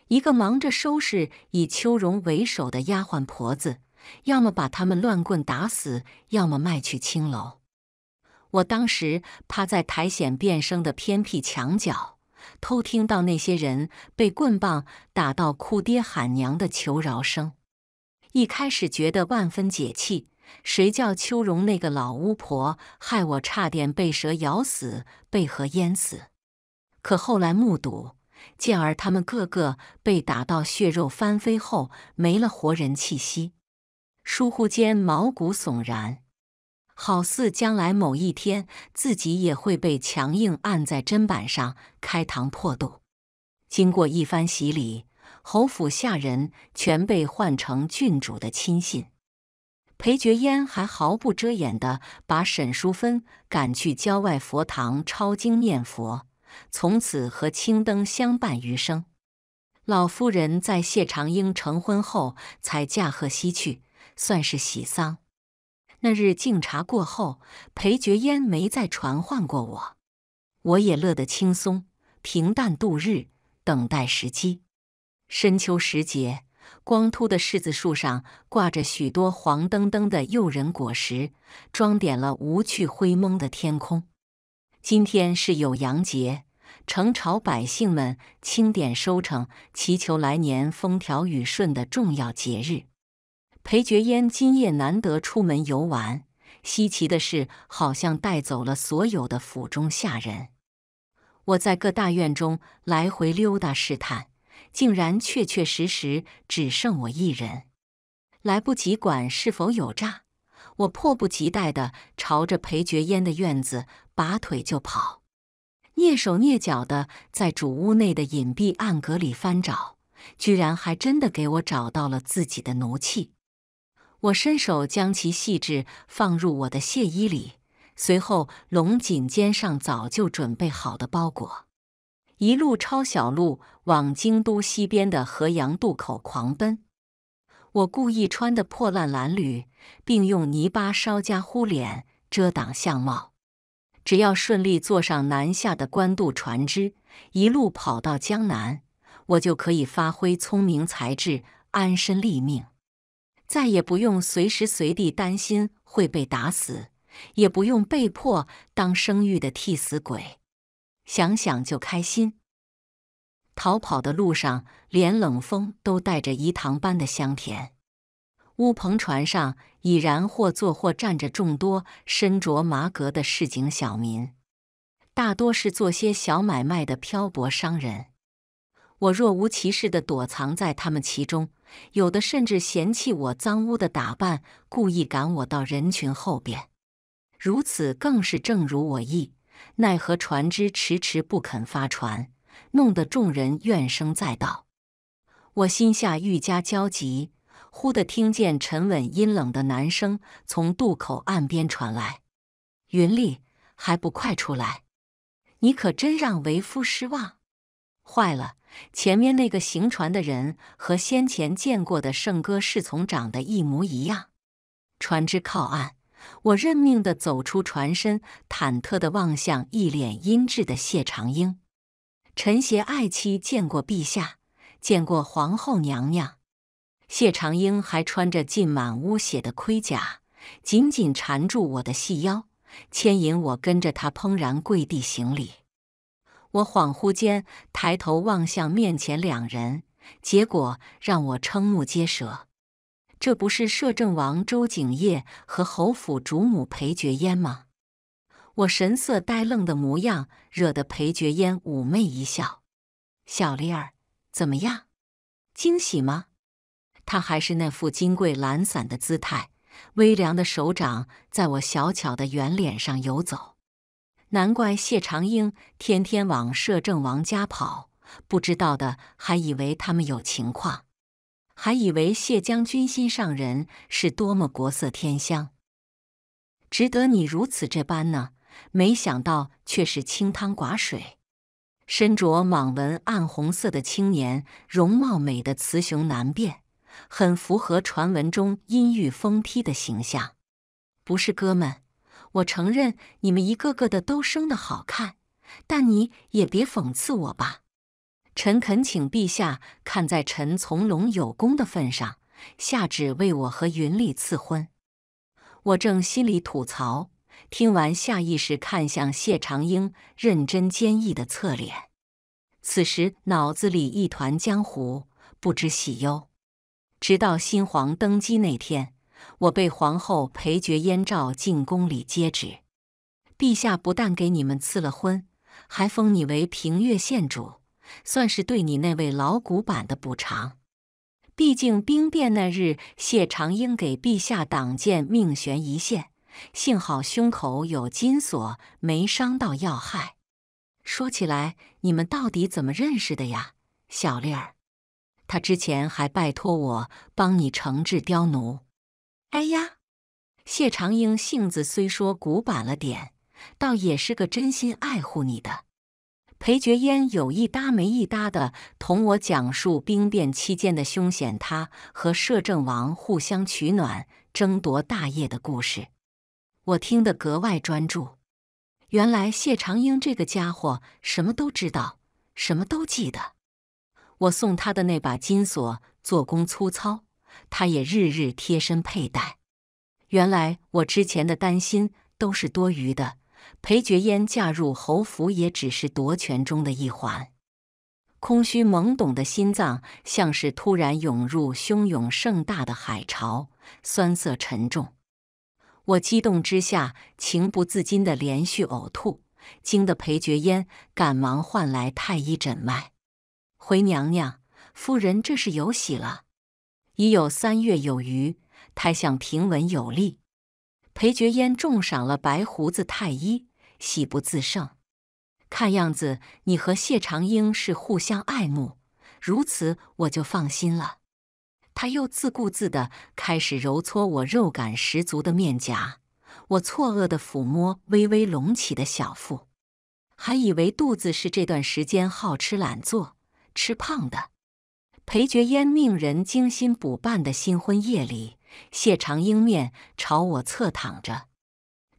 S1: 一个忙着收拾以秋容为首的丫鬟婆子，要么把他们乱棍打死，要么卖去青楼。我当时趴在苔藓变生的偏僻墙角，偷听到那些人被棍棒打到哭爹喊娘的求饶声。一开始觉得万分解气，谁叫秋荣那个老巫婆害我差点被蛇咬死、被河淹死？可后来目睹健儿他们个个被打到血肉翻飞后没了活人气息，倏忽间毛骨悚然。好似将来某一天，自己也会被强硬按在砧板上开膛破肚。经过一番洗礼，侯府下人全被换成郡主的亲信。裴觉烟还毫不遮掩的把沈淑芬赶去郊外佛堂抄经念佛，从此和青灯相伴余生。老夫人在谢长英成婚后才驾鹤西去，算是喜丧。那日敬茶过后，裴觉烟没再传唤过我，我也乐得轻松，平淡度日，等待时机。深秋时节，光秃的柿子树上挂着许多黄澄澄的诱人果实，装点了无趣灰蒙的天空。今天是有阳节，城朝百姓们清点收成，祈求来年风调雨顺的重要节日。裴觉烟今夜难得出门游玩，稀奇的是，好像带走了所有的府中下人。我在各大院中来回溜达试探，竟然确确实实只剩我一人。来不及管是否有诈，我迫不及待的朝着裴觉烟的院子拔腿就跑，蹑手蹑脚的在主屋内的隐蔽暗格里翻找，居然还真的给我找到了自己的奴器。我伸手将其细致放入我的亵衣里，随后拢紧肩上早就准备好的包裹，一路抄小路往京都西边的河阳渡口狂奔。我故意穿的破烂褴褛，并用泥巴稍加糊脸遮挡相貌。只要顺利坐上南下的官渡船只，一路跑到江南，我就可以发挥聪明才智，安身立命。再也不用随时随地担心会被打死，也不用被迫当生育的替死鬼，想想就开心。逃跑的路上，连冷风都带着饴糖般的香甜。乌篷船上已然或坐或站着众多身着麻革的市井小民，大多是做些小买卖的漂泊商人。我若无其事的躲藏在他们其中。有的甚至嫌弃我脏污的打扮，故意赶我到人群后边。如此更是正如我意。奈何船只迟迟不肯发船，弄得众人怨声载道。我心下愈加焦急。忽地听见沉稳阴冷的男声从渡口岸边传来：“云丽，还不快出来？你可真让为夫失望。”坏了！前面那个行船的人和先前见过的圣歌侍从长得一模一样。船只靠岸，我认命的走出船身，忐忑的望向一脸阴鸷的谢长英。臣携爱妻见过陛下，见过皇后娘娘。谢长英还穿着浸满污血的盔甲，紧紧缠住我的细腰，牵引我跟着他怦然跪地行礼。我恍惚间抬头望向面前两人，结果让我瞠目结舌。这不是摄政王周景业和侯府主母裴爵烟吗？我神色呆愣的模样惹得裴爵烟妩媚一笑：“小丽儿，怎么样？惊喜吗？”他还是那副金贵懒散的姿态，微凉的手掌在我小巧的圆脸上游走。难怪谢长英天天往摄政王家跑，不知道的还以为他们有情况，还以为谢将军心上人是多么国色天香，值得你如此这般呢。没想到却是清汤寡水。身着蟒纹暗红色的青年，容貌美得雌雄难辨，很符合传闻中阴郁风批的形象，不是哥们？我承认你们一个个的都生的好看，但你也别讽刺我吧。臣恳请陛下看在臣从龙有功的份上，下旨为我和云丽赐婚。我正心里吐槽，听完下意识看向谢长英认真坚毅的侧脸，此时脑子里一团浆糊，不知喜忧。直到新皇登基那天。我被皇后裴觉燕赵，进宫里接旨，陛下不但给你们赐了婚，还封你为平越县主，算是对你那位老古板的补偿。毕竟兵变那日，谢长英给陛下挡箭，命悬一线，幸好胸口有金锁，没伤到要害。说起来，你们到底怎么认识的呀，小丽儿？他之前还拜托我帮你惩治刁奴。哎呀，谢长英性子虽说古板了点，倒也是个真心爱护你的。裴觉烟有一搭没一搭的同我讲述兵变期间的凶险，他和摄政王互相取暖、争夺大业的故事，我听得格外专注。原来谢长英这个家伙什么都知道，什么都记得。我送他的那把金锁做工粗糙。她也日日贴身佩戴。原来我之前的担心都是多余的。裴珏烟嫁入侯府，也只是夺权中的一环。空虚懵懂的心脏，像是突然涌入汹涌盛大的海潮，酸涩沉重。我激动之下，情不自禁的连续呕吐，惊得裴珏烟赶忙唤来太医诊脉。回娘娘、夫人，这是有喜了。已有三月有余，胎象平稳有力。裴觉焉重赏了白胡子太医，喜不自胜。看样子你和谢长英是互相爱慕，如此我就放心了。他又自顾自地开始揉搓我肉感十足的面颊，我错愕地抚摸微微隆起的小腹，还以为肚子是这段时间好吃懒做吃胖的。裴觉烟命人精心补办的新婚夜里，谢长英面朝我侧躺着，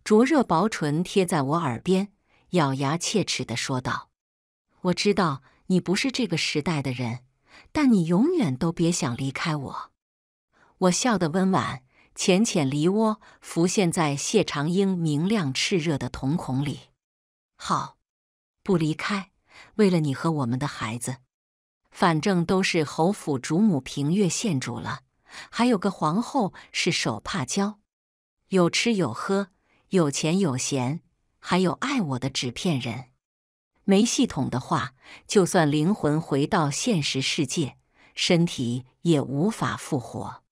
S1: 灼热薄唇贴在我耳边，咬牙切齿地说道：“我知道你不是这个时代的人，但你永远都别想离开我。”我笑得温婉，浅浅梨涡浮现在谢长英明亮炽热的瞳孔里。“好，不离开，为了你和我们的孩子。”反正都是侯府主母平月县主了，还有个皇后是手帕娇，有吃有喝，有钱有闲，还有爱我的纸片人。没系统的话，就算灵魂回到现实世界，身体也无法复活。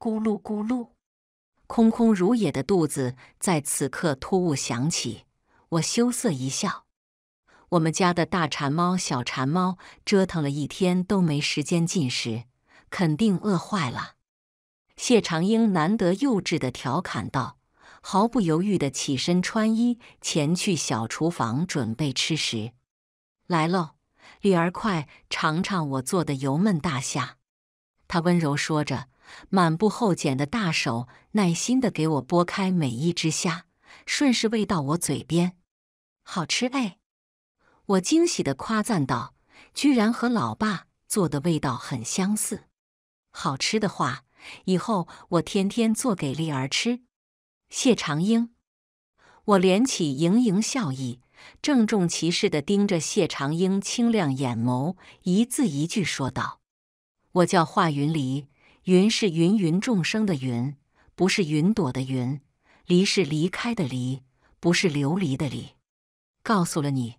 S1: 咕噜咕噜，空空如也的肚子在此刻突兀响起，我羞涩一笑。我们家的大馋猫、小馋猫折腾了一天都没时间进食，肯定饿坏了。谢长英难得幼稚的调侃道，毫不犹豫的起身穿衣，前去小厨房准备吃食。来喽，女儿，快尝尝我做的油焖大虾。他温柔说着，满布厚茧的大手耐心的给我剥开每一只虾，顺势喂到我嘴边。好吃哎！我惊喜地夸赞道：“居然和老爸做的味道很相似，好吃的话，以后我天天做给丽儿吃。”谢长英，我连起盈盈笑意，郑重其事地盯着谢长英清亮眼眸，一字一句说道：“我叫华云离，云是芸芸众生的云，不是云朵的云；离是离开的离，不是琉璃的离。告诉了你。”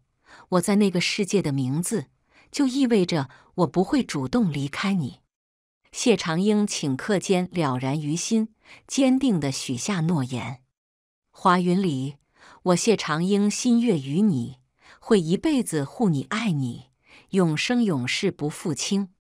S1: 我在那个世界的名字，就意味着我不会主动离开你。谢长英顷刻间了然于心，坚定地许下诺言：华云里，我谢长英心悦于你，会一辈子护你爱你，永生永世不负卿。